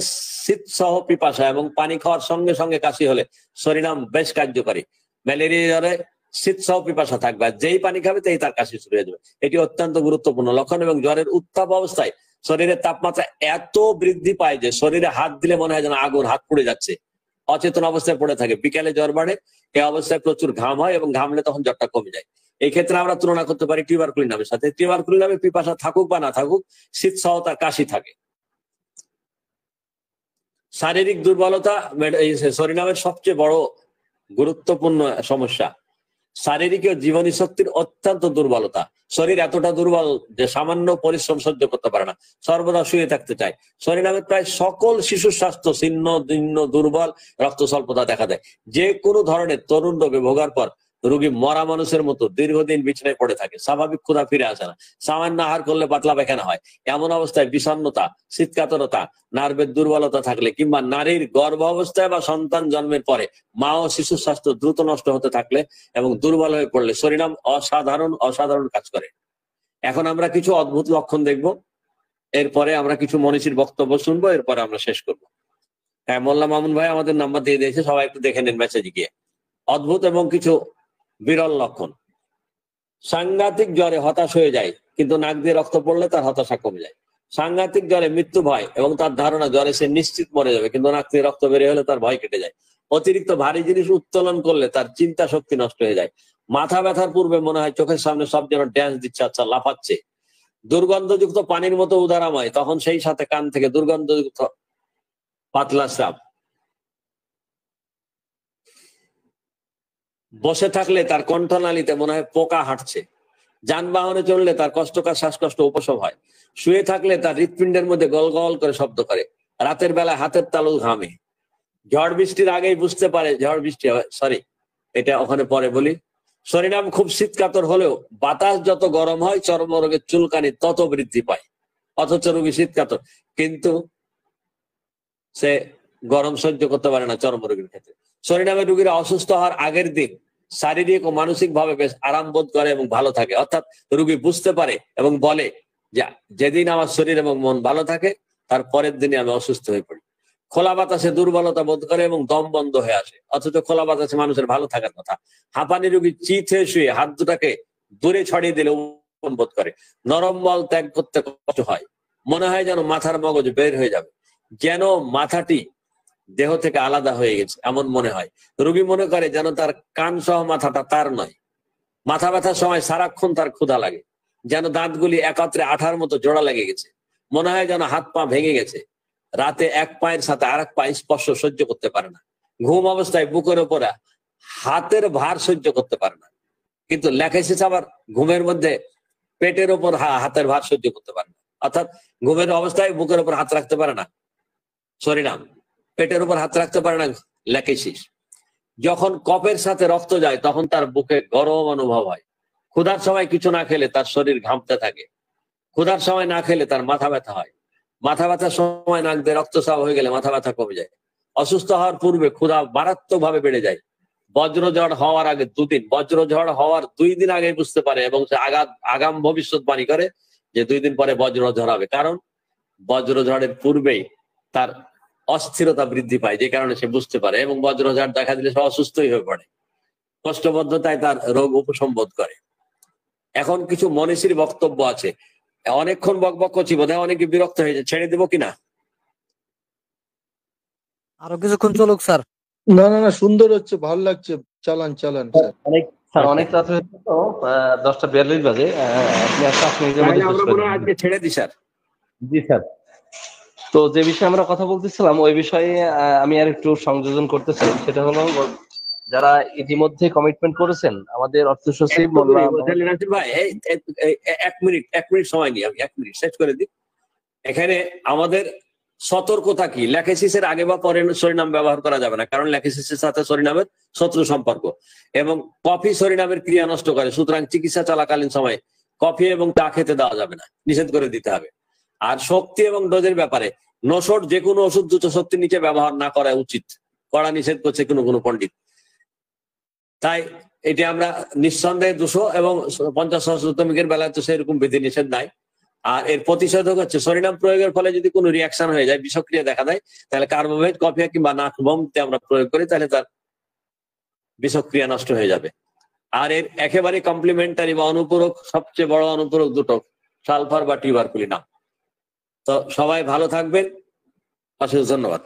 Speaker 1: শীত সহ পিপাসা এবং পানি খাওয়ার সঙ্গে সঙ্গে কাশি হলে শরীরাম বেশ কার্যকরী ম্যালেরিয়া জ্বরে শীত সহ পিপাসা থাকবে যেই পানি খাবে তেই তার কাশি শুরু হয়ে যাবে এটি অত্যন্ত গুরুত্বপূর্ণ লক্ষণ এবং জ্বরের উত্তাপ অবস্থায় শরীরের তাপমাত্রা এত বৃদ্ধি পায় যে শরীরে হাত দিলে মনে হয় যেন আগুন হাত পুড়ে যাচ্ছে অচেতন অবস্থায় পড়ে থাকে বিকালে জ্বর বাড়ে এ অবস্থায় প্রচুর ঘাম হয় এবং ঘামলে তখন জ্বরটা কমে যায় এই ক্ষেত্রে আমরা তুলনা করতে পারি টিউবারকুলিন নামের সাথে টিউবারকুলিন নামে পিপাসা থাকুক বা না থাকুক শীত সহ তার কাশি থাকে শারীরিক দুর্বলতা শরীরামের সবচেয়ে বড় গুরুত্বপূর্ণ সমস্যা শারীরিক ও জীবনী শক্তির অত্যন্ত দুর্বলতা শরীর এতটা দুর্বল যে সামান্য পরিশ্রম সহ্য করতে পারে না সর্বদা শুয়ে থাকতে চায় শরীরামের প্রায় সকল শিশু স্বাস্থ্য ছিন্ন দুর্বল রক্ত স্বল্পতা দেখা দেয় যে কোনো ধরনের তরুণ রোগে ভোগার পর রোগী মরা মানুষের মতো দীর্ঘদিন বিছানায় পড়ে থাকে স্বাভাবিক ক্ষুধা ফিরে আসে না সামান্য আহার করলে পাতলা পায়খানা হয় এমন অবস্থায় বিষণ্নতা শীতকাতরতা নার্ভের দুর্বলতা থাকলে কিংবা নারীর গর্ভ অবস্থায় বা সন্তান জন্মের পরে মা ও শিশুর স্বাস্থ্য দ্রুত নষ্ট হতে থাকলে এবং দুর্বল হয়ে পড়লে শরীরাম অসাধারণ অসাধারণ কাজ করে এখন আমরা কিছু অদ্ভুত লক্ষণ দেখব এরপরে আমরা কিছু মনীষীর বক্তব্য শুনবো এরপরে আমরা শেষ করব হ্যাঁ মোল্লা মামুন ভাই আমাদের নাম্বার দিয়ে দিয়েছে সবাই একটু দেখে নেন মেসেজ গিয়ে অদ্ভুত এবং কিছু বিরল লক্ষণ সাংঘাতিক জ্বরে হতাশ হয়ে যায় কিন্তু নাক দিয়ে রক্ত পড়লে তার হতাশা কমে যায় সাংঘাতিক জ্বরে মৃত্যু ভয় এবং তার ধারণা জ্বরে সে নিশ্চিত মরে যাবে কিন্তু নাক দিয়ে রক্ত বেরিয়ে হলে তার ভয় কেটে যায় অতিরিক্ত ভারী জিনিস উত্তোলন করলে তার চিন্তা শক্তি নষ্ট হয়ে যায় মাথা ব্যথার পূর্বে মনে হয় চোখের সামনে সব যেন ড্যান্স দিচ্ছে আচ্ছা লাফাচ্ছে দুর্গন্ধযুক্ত পানির মতো উদারাময় তখন সেই সাথে কান থেকে দুর্গন্ধযুক্ত পাতলা শ্রাব বসে থাকলে তার কণ্ঠনালীতে মনে হয় পোকা হাঁটছে যানবাহনে চললে তার কষ্টকর শ্বাসকষ্ট উপশম হয় শুয়ে থাকলে তার হৃৎপিণ্ডের মধ্যে গল গল করে শব্দ করে রাতের বেলা হাতের তালু ঘামে ঝড় বৃষ্টির আগেই বুঝতে পারে ঝড় বৃষ্টি সরি এটা ওখানে পরে বলি শরীরাম খুব শীতকাতর হলেও বাতাস যত গরম হয় চর্মরোগের চুলকানি তত বৃদ্ধি পায় অথচ রোগী শীতকাতর কিন্তু সে গরম সহ্য করতে পারে না চর্মরোগীর ক্ষেত্রে শরীরামের রোগীরা অসুস্থ হওয়ার আগের দিন শারীরিক ও মানসিক ভাবে বেশ আরাম বোধ করে এবং ভালো থাকে অর্থাৎ রুগী বুঝতে পারে এবং বলে যে যেদিন আমার শরীর এবং মন ভালো থাকে তার পরের দিনে আমি অসুস্থ হয়ে পড়ি খোলা বাতাসে দুর্বলতা বোধ করে এবং দম বন্ধ হয়ে আসে অথচ খোলা বাতাসে মানুষের ভালো থাকার কথা হাঁপানি রুগী চিথে শুয়ে হাত দুটাকে দূরে ছড়িয়ে দিলে বোধ করে নরম বল ত্যাগ করতে কষ্ট হয় মনে হয় যেন মাথার মগজ বের হয়ে যাবে যেন মাথাটি দেহ থেকে আলাদা হয়ে গেছে এমন মনে হয় রোগী মনে করে যেন তার কান সহ মাথাটা তার নয় মাথা ব্যথার সময় সারাক্ষণ তার ক্ষুধা লাগে যেন দাঁতগুলি একত্রে আঠার মতো জোড়া লেগে গেছে মনে হয় যেন হাত পা ভেঙে গেছে রাতে এক পায়ের সাথে আর এক পা স্পর্শ সহ্য করতে পারে না ঘুম অবস্থায় বুকের ওপরে হাতের ভার সহ্য করতে পারে না কিন্তু লেখা এসেছে আবার ঘুমের মধ্যে পেটের ওপর হাতের ভার সহ্য করতে পারে না অর্থাৎ ঘুমের অবস্থায় বুকের ওপর হাত রাখতে পারে না সরিনাম পেটের উপর হাত রাখতে পারে না ল্যাকেসিস যখন কপের সাথে রক্ত যায় তখন তার বুকে গরম অনুভব হয় ক্ষুধার সময় কিছু না খেলে তার শরীর ঘামতে থাকে ক্ষুধার সময় না খেলে তার মাথা ব্যথা হয় মাথা ব্যথার সময় নাক দিয়ে রক্তস্রাব হয়ে গেলে মাথা ব্যথা কমে যায় অসুস্থ হওয়ার পূর্বে ক্ষুধা মারাত্মক ভাবে বেড়ে যায় বজ্রঝড় হওয়ার আগে দুদিন বজ্রঝড় হওয়ার দুই দিন আগে বুঝতে পারে এবং সে আগাত আগাম ভবিষ্যৎবাণী করে যে দুই দিন পরে বজ্রঝড় হবে কারণ বজ্রঝড়ের পূর্বেই তার অস্থিরতা বৃদ্ধি পায় যে কারণে সে বুঝতে পারে এবং বজ্রঝাট দেখা দিলে সে অসুস্থই হয়ে পড়ে কষ্টবদ্ধতায় তার রোগ উপসম্বোধ করে এখন কিছু মনীষীর বক্তব্য আছে অনেকক্ষণ বক বক করছি হয় অনেকে বিরক্ত হয়েছে ছেড়ে দেবো কিনা
Speaker 2: আরো কিছুক্ষণ চলুক স্যার না না না সুন্দর হচ্ছে ভালো লাগছে চালান চালান অনেক অনেক রাত হয়েছে তো দশটা বিয়াল্লিশ বাজে আপনি আজকে ছেড়ে দি স্যার জি স্যার তো যে বিষয়ে আমরা কথা বলতেছিলাম ওই বিষয়ে আমি আর একটু সংযোজন করতে চাই সেটা হলো যারা ইতিমধ্যে কমিটমেন্ট করেছেন আমাদের অর্থ সচিব ভাই
Speaker 1: এক মিনিট এক মিনিট সময় নিই আমি এক মিনিট শেষ করে দিই এখানে আমাদের সতর্কতা কি ল্যাকেসিসের আগে বা পরে সরিনাম ব্যবহার করা যাবে না কারণ ল্যাকেসিসের সাথে সরিনামের শত্রু সম্পর্ক এবং কফি সরিনামের ক্রিয়া নষ্ট করে সুতরাং চিকিৎসা চলাকালীন সময়ে কফি এবং চা খেতে দেওয়া যাবে না নিষেধ করে দিতে হবে আর শক্তি এবং ডোজের ব্যাপারে নসর যে কোনো ওষুধ দুটো শক্তির নিচে ব্যবহার না করা উচিত করা নিষেধ করছে কোনো কোনো পন্ডিত তাই এটি আমরা নিঃসন্দেহে দুশো এবং পঞ্চাশ সহস্রতমিকের বেলায় তো সেরকম বিধি নিষেধ নাই আর এর প্রতিষেধক হচ্ছে সরিনাম প্রয়োগের ফলে যদি কোনো রিয়াকশন হয়ে যায় বিষক্রিয়া দেখা দেয় তাহলে কার্বোভেট কফিয়া কিংবা নাকবম আমরা প্রয়োগ করি তাহলে তার বিষক্রিয়া নষ্ট হয়ে যাবে আর এর একেবারে কমপ্লিমেন্টারি বা অনুপূরক সবচেয়ে বড় অনুপূরক দুটো সালফার বা টিউবার কুলিনাম তো সবাই ভালো থাকবেন অশেষ ধন্যবাদ